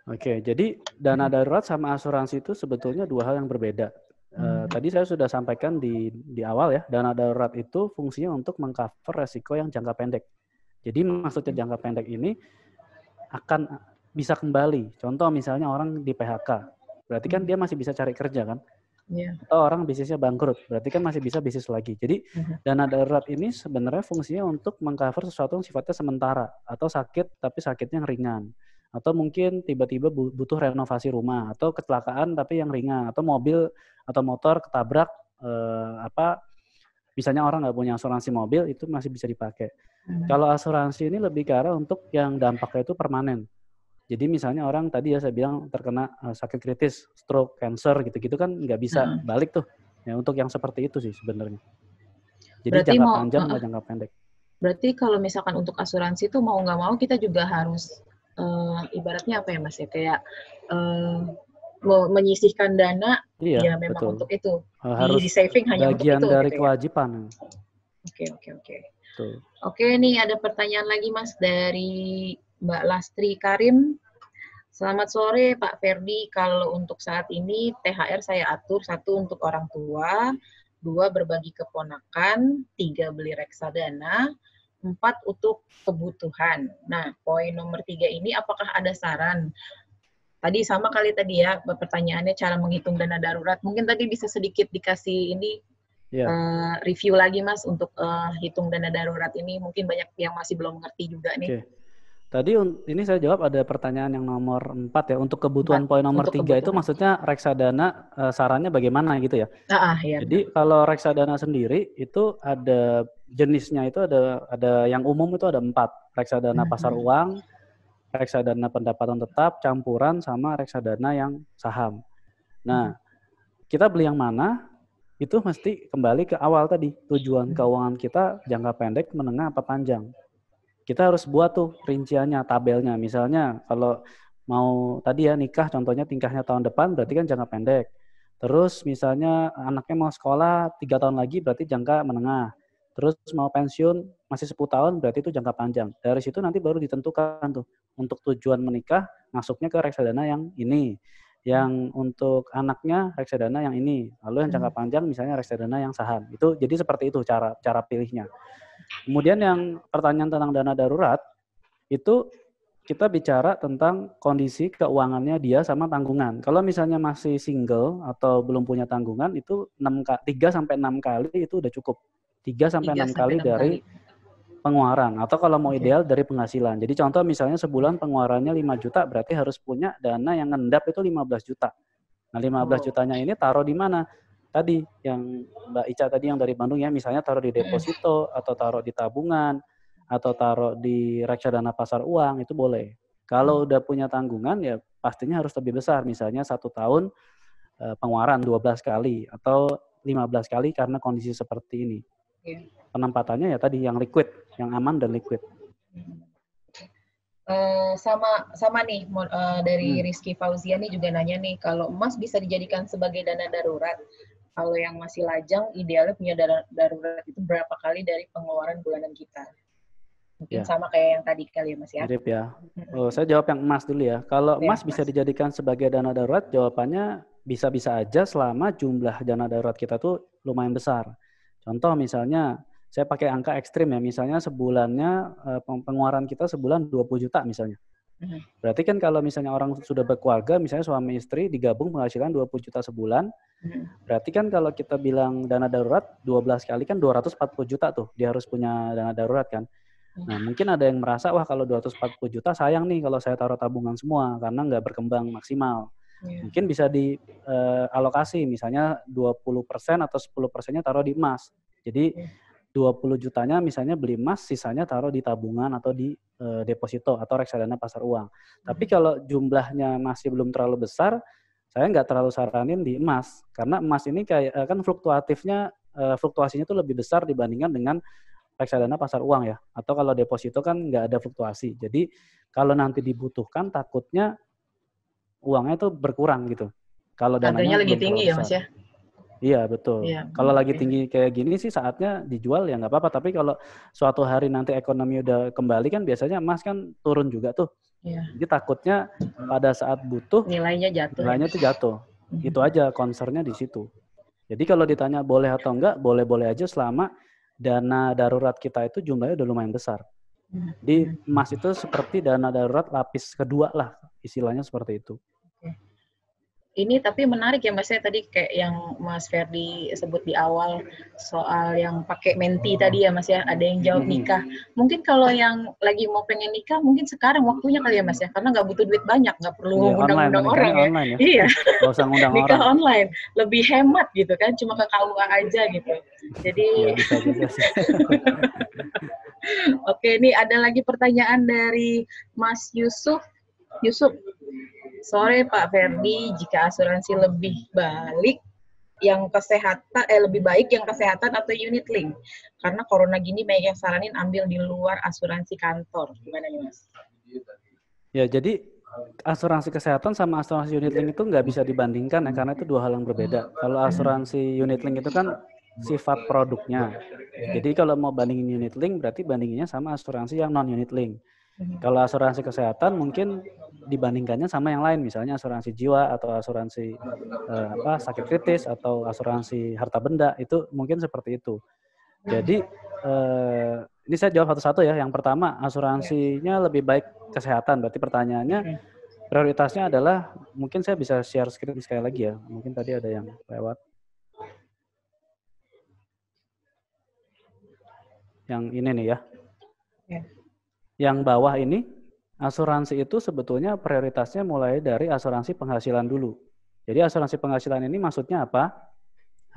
Oke, jadi dana darurat sama asuransi itu sebetulnya dua hal yang berbeda. Eh, hmm. tadi saya sudah sampaikan di di awal ya, dana darurat itu fungsinya untuk mengcover resiko yang jangka pendek. Jadi maksudnya jangka pendek ini akan bisa kembali. Contoh misalnya orang di PHK, berarti kan hmm. dia masih bisa cari kerja kan? Yeah. Atau orang bisnisnya bangkrut, berarti kan masih bisa bisnis lagi. Jadi uh-huh. dana darurat ini sebenarnya fungsinya untuk mengcover sesuatu yang sifatnya sementara atau sakit tapi sakitnya yang ringan atau mungkin tiba-tiba butuh renovasi rumah atau kecelakaan tapi yang ringan atau mobil atau motor ketabrak eh, apa misalnya orang nggak punya asuransi mobil itu masih bisa dipakai hmm. kalau asuransi ini lebih ke arah untuk yang dampaknya itu permanen jadi misalnya orang tadi ya saya bilang terkena eh, sakit kritis stroke cancer gitu-gitu kan nggak bisa hmm. balik tuh ya untuk yang seperti itu sih sebenarnya jadi berarti jangka mau, panjang uh, jangka pendek berarti kalau misalkan untuk asuransi itu mau nggak mau kita juga harus uh, ibaratnya apa ya Mas ya kayak uh, menyisihkan dana iya, ya memang betul. untuk itu. Eh, harus di saving hanya untuk itu. dari gitu ya? kewajiban. Oke oke oke. Oke nih ada pertanyaan lagi Mas dari Mbak Lastri Karim. Selamat sore Pak Ferdi. Kalau untuk saat ini THR saya atur satu untuk orang tua, dua berbagi keponakan, tiga beli reksadana, Empat, untuk kebutuhan. Nah, poin nomor tiga ini apakah ada saran? Tadi sama kali tadi ya, pertanyaannya cara menghitung dana darurat. Mungkin tadi bisa sedikit dikasih ini yeah. Iya. uh, review lagi mas untuk uh, hitung dana darurat ini. Mungkin banyak yang masih belum mengerti juga nih. Okay. Tadi ini saya jawab ada pertanyaan yang nomor 4 ya. Untuk kebutuhan poin nomor tiga 3 itu maksudnya reksadana uh, sarannya bagaimana gitu ya? Ah, ah, iya. Jadi kalau reksadana sendiri itu ada jenisnya itu ada ada yang umum itu ada empat reksadana hmm. pasar ah. uang, reksadana pendapatan tetap, campuran sama reksadana yang saham. Nah, hmm. kita beli yang mana itu mesti kembali ke awal tadi tujuan hmm. keuangan kita jangka pendek, menengah apa panjang kita harus buat tuh rinciannya, tabelnya. Misalnya kalau mau tadi ya nikah contohnya tingkahnya tahun depan berarti kan jangka pendek. Terus misalnya anaknya mau sekolah tiga tahun lagi berarti jangka menengah. Terus mau pensiun masih 10 tahun berarti itu jangka panjang. Dari situ nanti baru ditentukan tuh untuk tujuan menikah masuknya ke reksadana yang ini. Yang untuk anaknya reksadana yang ini. Lalu yang jangka hmm. panjang misalnya reksadana yang saham. Itu jadi seperti itu cara cara pilihnya. Kemudian yang pertanyaan tentang dana darurat itu kita bicara tentang kondisi keuangannya dia sama tanggungan. Kalau misalnya masih single atau belum punya tanggungan itu 6 3 sampai 6 kali itu udah cukup. 3 sampai 6 kali dari kali. pengeluaran atau kalau mau ideal dari penghasilan. Jadi contoh misalnya sebulan pengeluarannya 5 juta berarti harus punya dana yang ngendap itu 15 juta. Nah, 15 oh. jutanya ini taruh di mana? tadi yang Mbak Ica tadi yang dari Bandung ya misalnya taruh di hmm. deposito atau taruh di tabungan atau taruh di reksadana pasar uang itu boleh. Kalau hmm. udah punya tanggungan ya pastinya harus lebih besar misalnya satu tahun eh, pengeluaran 12 kali atau 15 kali karena kondisi seperti ini. Iya. Penempatannya ya tadi yang liquid, yang aman dan liquid. Uh, sama sama nih uh, dari hmm. Rizky Fauzia nih juga nanya nih kalau emas bisa dijadikan sebagai dana darurat kalau yang masih lajang, idealnya punya dar darurat itu berapa kali dari pengeluaran bulanan kita. Mungkin ya. sama kayak yang tadi kali ya Mas ya. Mirip ya. Oh, saya jawab yang emas dulu ya. Kalau emas ya, bisa mas. dijadikan sebagai dana darurat, jawabannya bisa-bisa aja selama jumlah dana darurat kita tuh lumayan besar. Contoh misalnya saya pakai angka ekstrim ya, misalnya sebulannya eh, pengeluaran kita sebulan 20 juta misalnya. Hmm. Berarti kan kalau misalnya orang sudah berkeluarga, misalnya suami istri digabung penghasilan 20 juta sebulan, hmm. berarti kan kalau kita bilang dana darurat 12 kali kan 240 juta tuh, dia harus punya dana darurat kan. Hmm. Nah, mungkin ada yang merasa, wah kalau 240 juta sayang nih kalau saya taruh tabungan semua karena nggak berkembang maksimal. Iya. Mungkin bisa dialokasi, uh, eh, alokasi, misalnya 20% atau 10%-nya taruh di emas. Jadi yeah. 20 jutanya misalnya beli emas, sisanya taruh di tabungan atau di e, deposito atau reksadana pasar uang. Hmm. Tapi kalau jumlahnya masih belum terlalu besar, saya nggak terlalu saranin di emas karena emas ini kayak eh, kan fluktuatifnya e, fluktuasinya tuh lebih besar dibandingkan dengan reksadana pasar uang ya. Atau kalau deposito kan nggak ada fluktuasi. Jadi kalau nanti dibutuhkan takutnya uangnya itu berkurang gitu. Kalau dananya lebih tinggi ya Mas ya. Iya betul. Ya, kalau lagi tinggi kayak gini sih saatnya dijual ya nggak apa-apa. Tapi kalau suatu hari nanti ekonomi udah kembali kan biasanya emas kan turun juga tuh. Ya. Jadi takutnya pada saat butuh nilainya jatuh. Ya. Nilainya tuh jatuh. Mhm. Itu aja concernnya di situ. Jadi kalau ditanya boleh atau enggak, boleh-boleh aja selama dana darurat kita itu jumlahnya udah lumayan besar. Iya, di iya. emas itu seperti dana darurat lapis kedua lah, istilahnya seperti itu ini tapi menarik ya Mas ya tadi kayak yang Mas Ferdi sebut di awal soal yang pakai menti oh. tadi ya Mas ya ada yang jawab hmm. nikah. Mungkin kalau yang lagi mau pengen nikah mungkin sekarang waktunya kali ya Mas ya karena nggak butuh duit banyak nggak perlu ya, undang-undang orang ya. Online ya. Iya. Gak usah undang nikah orang. online lebih hemat gitu kan cuma ke KUA aja gitu. Jadi iya, Oke, ini ada lagi pertanyaan dari Mas Yusuf. Yusuf, Sore Pak Ferdi, jika asuransi lebih balik yang kesehatan eh lebih baik yang kesehatan atau unit link karena corona gini banyak yang saranin ambil di luar asuransi kantor gimana nih mas? Ya jadi asuransi kesehatan sama asuransi unit link itu nggak bisa dibandingkan ya karena itu dua hal yang berbeda. Kalau asuransi unit link itu kan sifat produknya. Jadi kalau mau bandingin unit link berarti bandinginnya sama asuransi yang non unit link. Mhm. Kalau asuransi kesehatan mungkin dibandingkannya sama yang lain misalnya asuransi jiwa atau asuransi eh, apa sakit kritis atau asuransi harta benda itu mungkin seperti itu. Jadi eh, ini saya jawab satu-satu ya. Yang pertama asuransinya lebih baik kesehatan. Berarti pertanyaannya prioritasnya adalah mungkin saya bisa share screen sekali lagi ya. Mungkin tadi ada yang lewat. Yang ini nih ya. ya. Yang bawah ini Asuransi itu sebetulnya prioritasnya mulai dari asuransi penghasilan dulu. Jadi asuransi penghasilan ini maksudnya apa?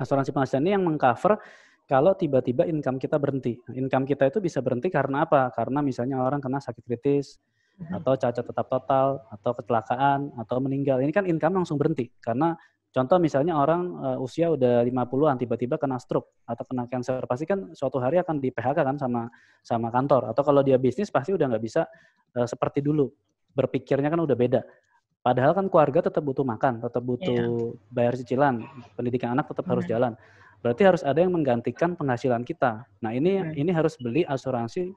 Asuransi penghasilan ini yang mengcover kalau tiba-tiba income kita berhenti. Income kita itu bisa berhenti karena apa? Karena misalnya orang kena sakit kritis, mhm. atau cacat tetap total, atau kecelakaan, atau meninggal. Ini kan income langsung berhenti karena Contoh misalnya orang uh, usia udah 50-an tiba-tiba kena stroke atau kena cancer pasti kan suatu hari akan di PHK kan sama sama kantor atau kalau dia bisnis pasti udah nggak bisa uh, seperti dulu berpikirnya kan udah beda. Padahal kan keluarga tetap butuh makan, tetap butuh yeah. bayar cicilan, pendidikan anak tetap hmm. harus jalan. Berarti harus ada yang menggantikan penghasilan kita. Nah ini hmm. ini harus beli asuransi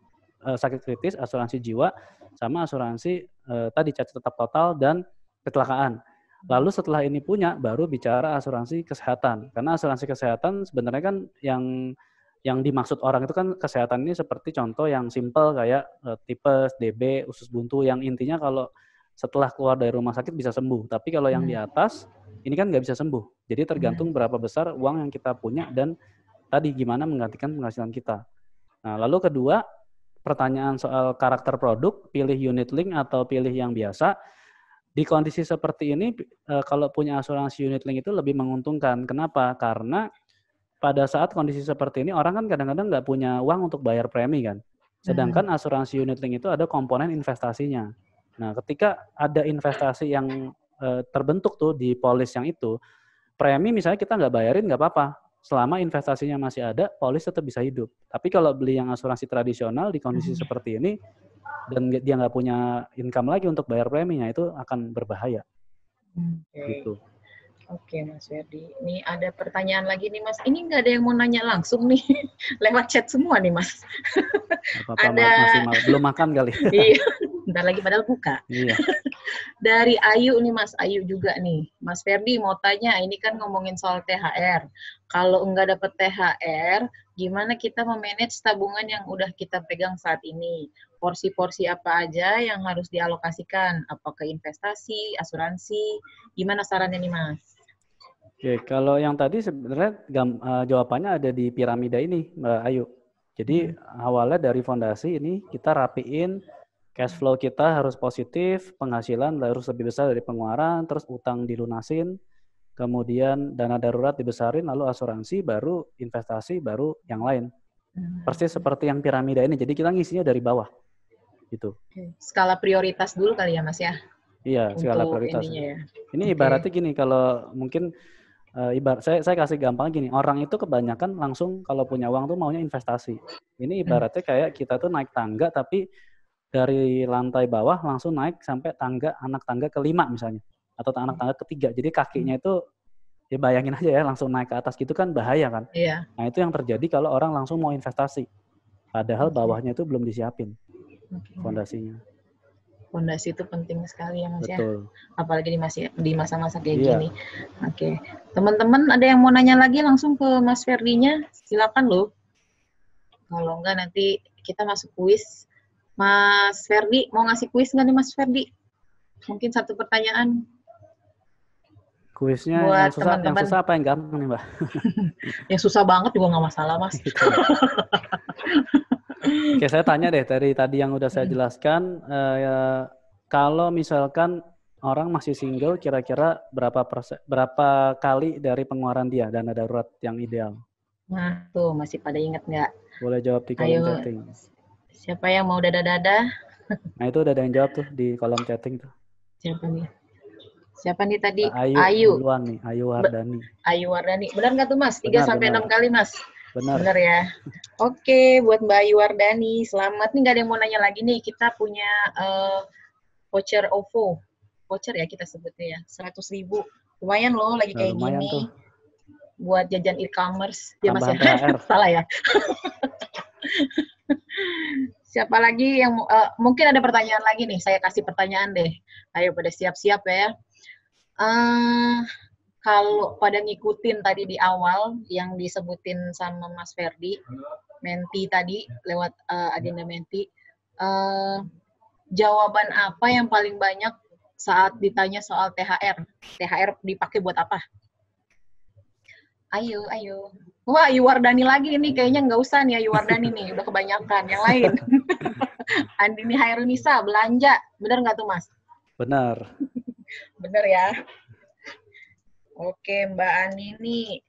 uh, sakit kritis, asuransi jiwa, sama asuransi uh, tadi cacat tetap total dan kecelakaan. Lalu setelah ini punya, baru bicara asuransi kesehatan. Karena asuransi kesehatan sebenarnya kan yang yang dimaksud orang itu kan kesehatan ini seperti contoh yang simple kayak eh, tipes, DB, usus buntu yang intinya kalau setelah keluar dari rumah sakit bisa sembuh. Tapi kalau yang di iya. atas ini kan nggak bisa sembuh. Jadi tergantung iya. berapa besar uang yang kita punya dan tadi gimana menggantikan penghasilan kita. Nah, lalu kedua, pertanyaan soal karakter produk, pilih unit link atau pilih yang biasa di kondisi seperti ini, eh, kalau punya asuransi unit link itu lebih menguntungkan. Kenapa? Karena pada saat kondisi seperti ini, orang kan kadang-kadang nggak punya uang untuk bayar premi kan. Sedangkan asuransi unit link itu ada komponen investasinya. Nah, ketika ada investasi yang eh, terbentuk tuh di polis yang itu, premi misalnya kita nggak bayarin nggak apa-apa selama investasinya masih ada, polis tetap bisa hidup. Tapi kalau beli yang asuransi tradisional di kondisi hmm. seperti ini, dan dia nggak punya income lagi untuk bayar preminya, itu akan berbahaya. Hmm. Okay. Gitu. Oke, Mas Ferdi. Ini ada pertanyaan lagi nih, Mas. Ini nggak ada yang mau nanya langsung nih, lewat chat semua nih, Mas. Apa -apa, ada masih belum makan kali. iya. bentar lagi padahal buka. Iya. Dari Ayu nih Mas Ayu juga nih. Mas Ferdi mau tanya, ini kan ngomongin soal THR. Kalau enggak dapat THR, gimana kita memanage tabungan yang udah kita pegang saat ini? Porsi-porsi apa aja yang harus dialokasikan? Apa ke investasi, asuransi? Gimana sarannya nih Mas? Oke, kalau yang tadi sebenarnya eh, jawabannya ada di piramida ini, Mbak Ayu. Jadi hmm. awalnya dari fondasi ini kita rapiin Cash flow kita harus positif, penghasilan harus lebih besar dari pengeluaran, terus utang dilunasin, kemudian dana darurat dibesarin, lalu asuransi, baru investasi, baru yang lain. Hmm. Persis seperti yang piramida ini. Jadi kita ngisinya dari bawah. Gitu. Skala prioritas dulu kali ya, Mas ya. Iya, skala prioritas. Ya. Ini okay. ibaratnya gini, kalau mungkin uh, eh, ibarat saya saya kasih gampang gini orang itu kebanyakan langsung kalau punya uang tuh maunya investasi ini ibaratnya kayak kita tuh naik tangga tapi dari lantai bawah langsung naik sampai tangga anak tangga kelima misalnya atau anak hmm. tangga ketiga. Jadi kakinya hmm. itu ya bayangin aja ya langsung naik ke atas gitu kan bahaya kan. Iya. Nah itu yang terjadi kalau orang langsung mau investasi, padahal bawahnya itu belum disiapin fondasinya. Fondasi itu penting sekali ya mas ya. Betul. ya, apalagi di masih di masa-masa kayak iya. gini. Oke, teman-teman ada yang mau nanya lagi langsung ke Mas Ferdinya, silakan loh. Kalau enggak nanti kita masuk kuis Mas Ferdi mau ngasih kuis nggak nih Mas Ferdi? Mungkin satu pertanyaan. Kuisnya buat yang susah, teman -teman. yang susah apa yang gampang nih Mbak? yang susah banget juga nggak masalah Mas. Gitu. Oke saya tanya deh dari tadi yang udah saya jelaskan, Uh, ya, kalau misalkan orang masih single kira-kira berapa persen, berapa kali dari pengeluaran dia dana darurat yang ideal? Nah, tuh masih pada ingat nggak? Boleh jawab di kolom chatting. Siapa yang mau dada-dada? Nah itu udah ada yang jawab tuh di kolom chatting tuh. Siapa nih? Siapa nih tadi? Nah, Ayu. Ayu. nih, Ayu Wardani. Ayu Wardani. Benar nggak tuh Mas? tiga sampai enam kali Mas. Benar. Benar ya. Oke, buat Mbak Ayu Wardani, selamat nih nggak ada yang mau nanya lagi nih. Kita punya uh, voucher OVO. Voucher ya kita sebutnya ya. Seratus ribu. Lumayan loh lagi nah, kayak nah, gini. Tuh. Buat jajan e-commerce. Ya Mas ya? Salah ya? Siapa lagi yang uh, mungkin ada pertanyaan lagi nih? Saya kasih pertanyaan deh. Ayo pada siap-siap ya. Uh, kalau pada ngikutin tadi di awal yang disebutin sama Mas Ferdi, Menti tadi lewat uh, agenda Menti, uh, jawaban apa yang paling banyak saat ditanya soal THR? THR dipakai buat apa? Ayo, ayo. Wah, Ayu Wardani lagi ini kayaknya nggak usah nih Ayu ya Wardani nih, udah kebanyakan yang lain. Andini Hairunisa belanja, bener nggak tuh Mas? Benar. bener ya. Oke, Mbak Andini.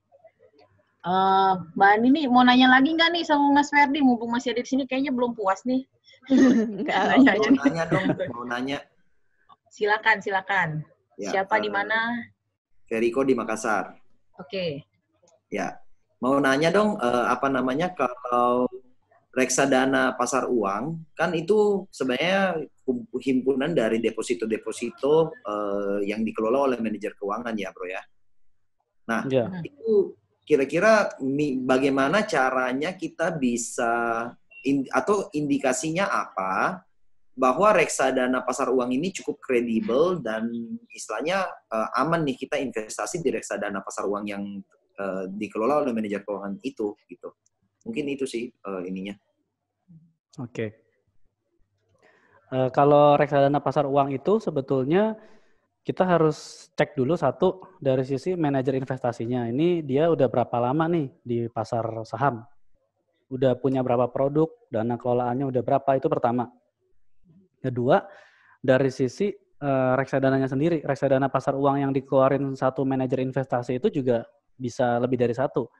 Uh, Mbak Andini mau nanya lagi nggak nih sama Mas Ferdi? Mumpung masih ada di sini, kayaknya belum puas nih. Nggak nanya, aja nanya dong, mau nanya. Silakan, silakan. Ya, Siapa uh, di eh, mana? Feriko di Makassar. Oke. Okay. Ya, mau nanya dong uh, apa namanya kalau reksadana pasar uang kan itu sebenarnya himpunan dari deposito-deposito uh, yang dikelola oleh manajer keuangan ya, Bro ya. Nah, ya. itu kira-kira bagaimana caranya kita bisa in, atau indikasinya apa bahwa reksadana pasar uang ini cukup kredibel dan istilahnya uh, aman nih kita investasi di reksadana pasar uang yang Eh, dikelola oleh manajer keuangan itu gitu. Mungkin itu sih uh, ininya. Oke. Okay. Uh, eh, kalau reksadana pasar uang itu sebetulnya kita harus cek dulu satu dari sisi manajer investasinya. Ini dia udah berapa lama nih di pasar saham? Udah punya berapa produk, dana kelolaannya udah berapa itu pertama. Kedua, dari sisi uh, reksadananya sendiri, reksadana pasar uang yang dikeluarin satu manajer investasi itu juga bisa lebih dari satu.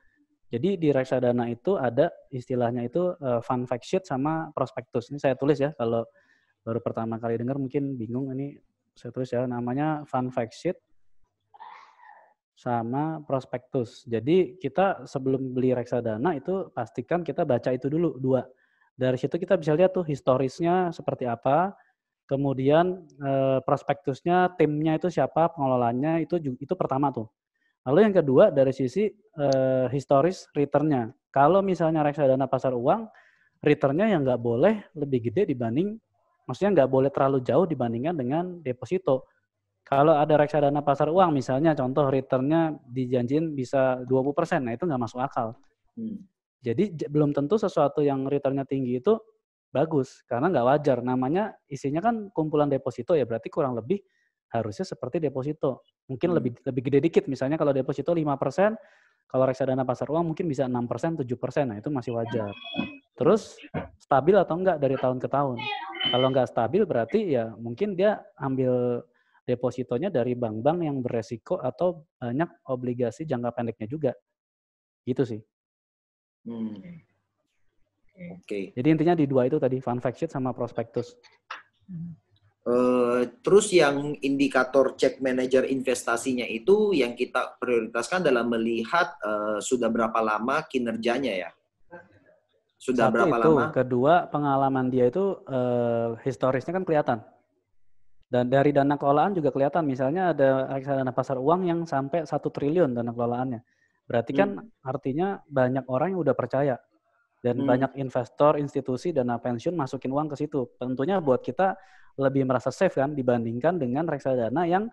Jadi di reksadana itu ada istilahnya itu uh, eh, fund fact sheet sama prospektus. Ini saya tulis ya kalau baru pertama kali dengar mungkin bingung ini saya tulis ya namanya fund fact sheet sama prospektus. Jadi kita sebelum beli reksadana itu pastikan kita baca itu dulu dua. Dari situ kita bisa lihat tuh historisnya seperti apa, kemudian eh, prospektusnya timnya itu siapa, pengelolanya itu itu pertama tuh. Lalu yang kedua dari sisi uh, historis returnnya. Kalau misalnya reksadana pasar uang, returnnya yang nggak boleh lebih gede dibanding, maksudnya nggak boleh terlalu jauh dibandingkan dengan deposito. Kalau ada reksadana pasar uang misalnya, contoh returnnya dijanjin bisa 20%, nah itu nggak masuk akal. Hmm. Jadi belum tentu sesuatu yang returnnya tinggi itu bagus, karena nggak wajar. Namanya isinya kan kumpulan deposito ya, berarti kurang lebih harusnya seperti deposito. Mungkin hmm. lebih lebih gede dikit misalnya kalau deposito 5%, kalau reksadana pasar uang mungkin bisa 6%, 7%. Nah, itu masih wajar. Terus stabil atau enggak dari tahun ke tahun? Kalau enggak stabil berarti ya mungkin dia ambil depositonya dari bank-bank yang beresiko atau banyak obligasi jangka pendeknya juga. Gitu sih. Hmm. Okay. Jadi intinya di dua itu tadi, fun fact sheet sama prospektus. Hmm. Eh, terus yang indikator cek manajer investasinya itu yang kita prioritaskan dalam melihat eh, sudah berapa lama kinerjanya ya. Sudah Satu berapa itu. lama? Kedua, pengalaman dia itu eh, historisnya kan kelihatan. Dan dari dana kelolaan juga kelihatan. Misalnya ada reksadana pasar uang yang sampai satu triliun dana kelolaannya. Berarti kan hmm. kan artinya banyak orang yang udah percaya dan hmm. banyak investor, institusi, dana pensiun masukin uang ke situ. Tentunya buat kita lebih merasa safe kan dibandingkan dengan reksadana yang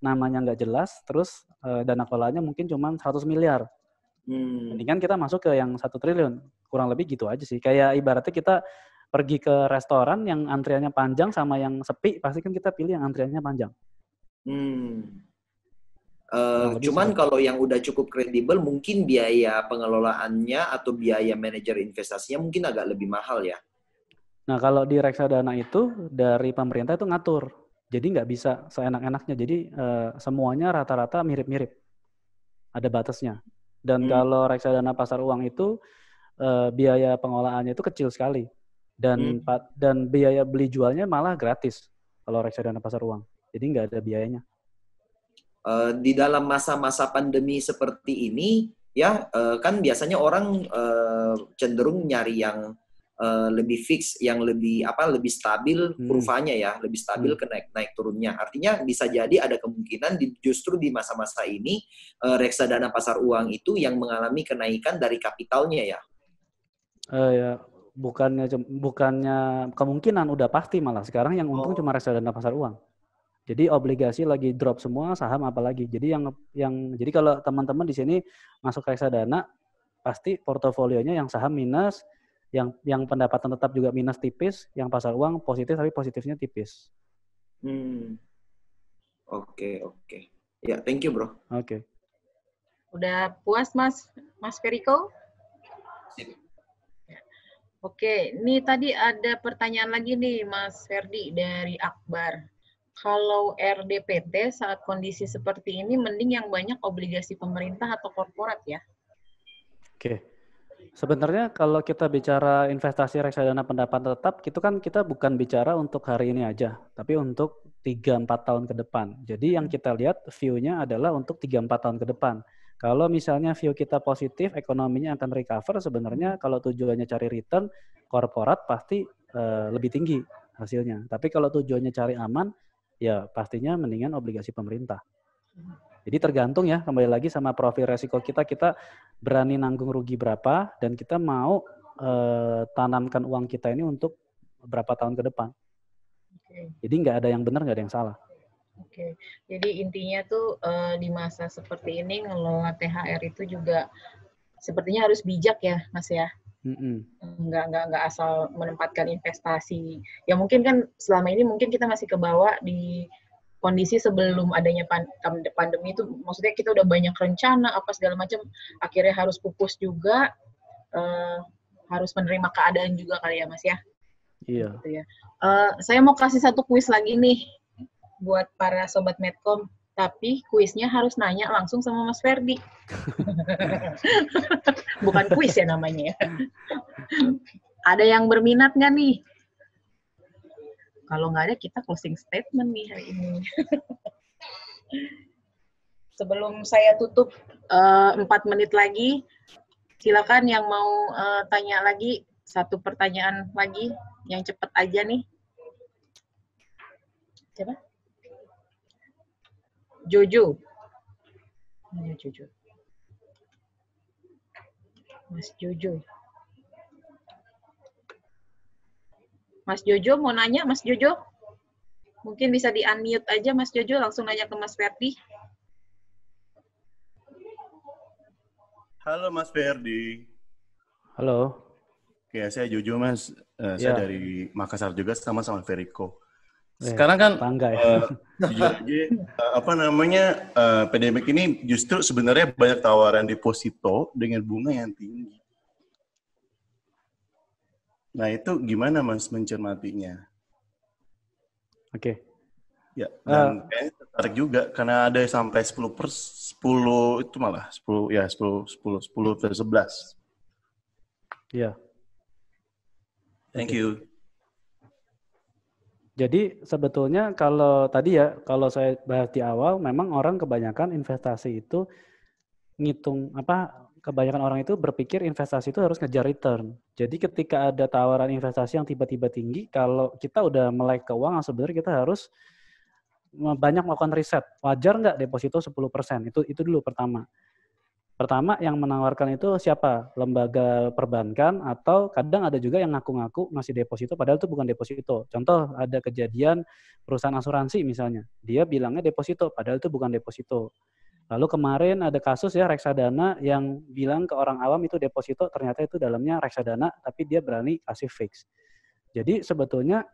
namanya nggak jelas, terus e, dana kelolanya mungkin cuma 100 miliar. Hmm. Mendingan kita masuk ke yang satu triliun, kurang lebih gitu aja sih. Kayak ibaratnya kita pergi ke restoran yang antriannya panjang sama yang sepi, pasti kan kita pilih yang antriannya panjang. Hmm. Uh, cuman kalau yang udah cukup kredibel, mungkin biaya pengelolaannya atau biaya manajer investasinya mungkin agak lebih mahal ya. Nah, kalau di reksadana itu dari pemerintah itu ngatur. Jadi nggak bisa seenak-enaknya. Jadi uh, semuanya rata-rata mirip-mirip. Ada batasnya. Dan hmm. kalau reksadana pasar uang itu uh, biaya pengolahannya itu kecil sekali. Dan hmm. dan biaya beli jualnya malah gratis kalau reksadana pasar uang. Jadi nggak ada biayanya. Uh, di dalam masa-masa pandemi seperti ini, ya uh, kan biasanya orang uh, cenderung nyari yang Eh, lebih fix, yang lebih apa lebih stabil hmm. kurvanya ya, lebih stabil hmm. ke naik naik turunnya. Artinya bisa jadi ada kemungkinan di, justru di masa-masa ini uh, reksadana pasar uang itu yang mengalami kenaikan dari kapitalnya ya. Uh, ya, bukannya bukannya kemungkinan udah pasti malah sekarang yang untung oh. cuma reksadana pasar uang. Jadi obligasi lagi drop semua, saham apalagi. Jadi yang yang jadi kalau teman-teman di sini masuk dana pasti portofolionya yang saham minus, yang yang pendapatan tetap juga minus tipis, yang pasar uang positif tapi positifnya tipis. Hmm. Oke, okay, oke. Okay. Ya, yeah, thank you, Bro. Oke. Okay. Udah puas, Mas? Mas Perico? Oke, ini tadi ada pertanyaan lagi nih Mas Ferdi dari Akbar. Kalau RDPT saat kondisi seperti ini mending yang banyak obligasi pemerintah atau korporat ya? Oke. Sebenarnya kalau kita bicara investasi reksadana pendapatan tetap, itu kan kita bukan bicara untuk hari ini aja, tapi untuk 3-4 tahun ke depan. Jadi yang hmm. kita lihat view-nya adalah untuk 3-4 tahun ke depan. Kalau misalnya view kita positif, ekonominya akan recover, sebenarnya hmm. kalau tujuannya cari return, korporat pasti uh, lebih tinggi hasilnya. Tapi kalau tujuannya cari aman, ya pastinya mendingan obligasi pemerintah. Hmm. Jadi tergantung ya kembali lagi sama profil resiko kita, kita berani nanggung rugi berapa dan kita mau uh, tanamkan uang kita ini untuk berapa tahun ke depan. Okay. Jadi nggak ada yang benar, nggak ada yang salah. Oke, okay. jadi intinya tuh eh, di masa seperti ini ngelola THR itu juga sepertinya harus bijak ya, Mas ya. Mm-hmm. nggak nggak nggak asal menempatkan investasi ya mungkin kan selama ini mungkin kita masih kebawa di kondisi sebelum adanya pandemi itu maksudnya kita udah banyak rencana apa segala macam akhirnya harus pupus juga uh, harus menerima keadaan juga kali ya mas ya iya gitu ya. Uh, saya mau kasih satu kuis lagi nih buat para sobat medcom tapi kuisnya harus nanya langsung sama Mas Ferdi. Bukan kuis ya namanya. Ya. Ada yang berminat nggak nih kalau nggak ada, kita closing statement nih hari ini. Sebelum saya tutup eh, empat uh, menit lagi, silakan yang mau uh, tanya lagi satu pertanyaan lagi yang cepat aja nih. Siapa? Jojo. Jojo? Mas Jojo. Mas Jojo mau nanya, Mas Jojo? Mungkin bisa di-unmute aja Mas Jojo, langsung nanya ke Mas Ferdi. Halo Mas Ferdi. Halo. Ya, saya Jojo Mas. Uh, ya. Saya dari Makassar juga sama-sama Veriko. Sekarang kan Tangga, ya. uh, jujur aja, uh, apa namanya uh, pandemik ini justru sebenarnya banyak tawaran deposito dengan bunga yang tinggi. Nah itu gimana mas mencermatinya? Oke. Okay. Ya, eh, dan uh, kayaknya tertarik juga karena ada sampai 10 per 10 itu malah 10 ya 10 10 10 per 11. Iya. Yeah. Thank okay. you. Jadi sebetulnya kalau tadi ya kalau saya bahas di awal memang orang kebanyakan investasi itu ngitung apa kebanyakan orang itu berpikir investasi itu harus ngejar return. Jadi ketika ada tawaran investasi yang tiba-tiba tinggi, kalau kita udah melek keuangan sebenarnya kita harus banyak melakukan riset. Wajar nggak deposito 10%? Itu itu dulu pertama. Pertama yang menawarkan itu siapa? Lembaga perbankan atau kadang ada juga yang ngaku-ngaku masih deposito padahal itu bukan deposito. Contoh ada kejadian perusahaan asuransi misalnya. Dia bilangnya deposito padahal itu bukan deposito. Lalu kemarin ada kasus ya reksadana yang bilang ke orang awam itu deposito ternyata itu dalamnya reksadana tapi dia berani kasih fix. Jadi sebetulnya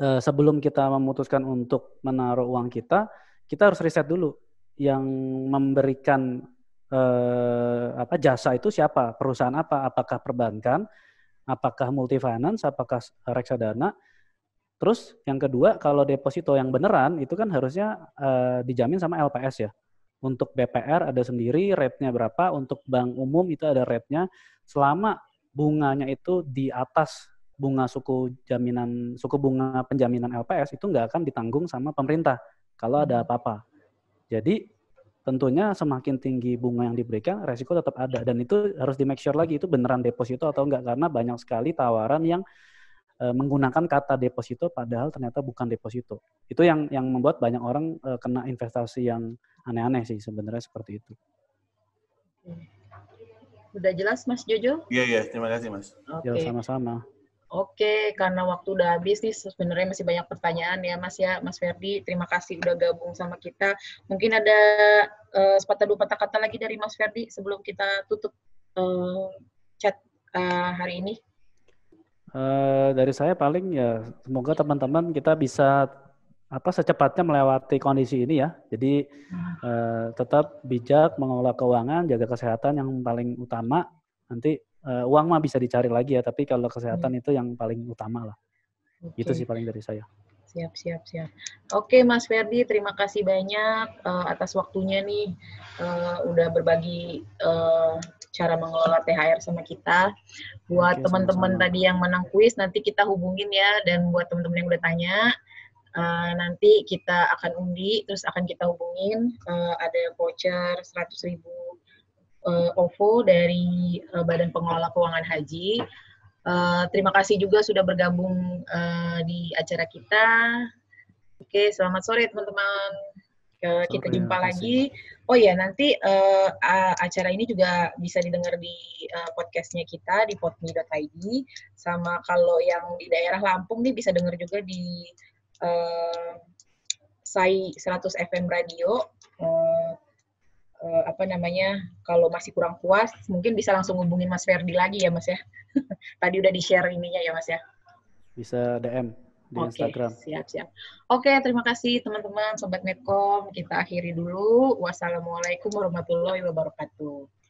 eh, sebelum kita memutuskan untuk menaruh uang kita, kita harus riset dulu yang memberikan eh, apa jasa itu siapa, perusahaan apa, apakah perbankan, apakah multifinance, apakah reksadana. Terus yang kedua kalau deposito yang beneran itu kan harusnya eh, dijamin sama LPS ya untuk BPR ada sendiri rate-nya berapa, untuk bank umum itu ada rate-nya. Selama bunganya itu di atas bunga suku jaminan suku bunga penjaminan LPS itu nggak akan ditanggung sama pemerintah kalau ada hmm. apa-apa. Jadi tentunya semakin tinggi bunga yang diberikan resiko tetap ada dan itu harus di make sure lagi itu beneran deposito atau enggak karena banyak sekali tawaran yang E, menggunakan kata deposito padahal ternyata bukan deposito. Itu yang yang membuat banyak orang uh, kena investasi yang aneh-aneh sih sebenarnya seperti itu. Hmm. Udah jelas Mas Jojo? Iya, iya. Terima kasih Mas. Okay. Ya, sama-sama. Oke, karena waktu udah habis nih sebenarnya masih banyak pertanyaan ya Mas ya, Mas Ferdi. Terima kasih udah gabung sama kita. Mungkin ada uh, sepatah dua patah kata lagi dari Mas Ferdi sebelum kita tutup uh, chat uh, hari ini. Uh, dari saya paling ya semoga teman-teman kita bisa apa secepatnya melewati kondisi ini ya. Jadi uh, tetap bijak mengelola keuangan, jaga kesehatan yang paling utama. Nanti uh, uang mah bisa dicari lagi ya, tapi kalau kesehatan hmm. itu yang paling utama lah. Okay. Itu sih paling dari saya. Siap, siap, siap. Oke, Mas Ferdi, terima kasih banyak uh, atas waktunya nih. Uh, udah berbagi uh, cara mengelola THR sama kita. Buat teman-teman tadi yang menang kuis, nanti kita hubungin ya. Dan buat teman-teman yang udah tanya, uh, nanti kita akan undi, terus akan kita hubungin. Uh, ada voucher 100 ribu uh, OVO dari uh, Badan Pengelola Keuangan Haji Eh, terima kasih juga sudah bergabung uh, di acara kita. Oke, selamat sore teman-teman. Uh, kita sore, jumpa lagi. Oh ya, nanti uh, acara ini juga bisa didengar di uh, podcastnya kita di podmi.id. Sama kalau yang di daerah Lampung nih bisa dengar juga di uh, SAI 100 FM Radio. Uh, uh, apa namanya kalau masih kurang puas mungkin bisa langsung hubungin Mas Ferdi lagi ya Mas ya. Tadi udah di-share ininya ya Mas ya. Bisa DM di okay, Instagram. Siap siap. Oke, okay, terima kasih teman-teman sobat Medcom. Kita akhiri dulu. Wassalamualaikum warahmatullahi wabarakatuh.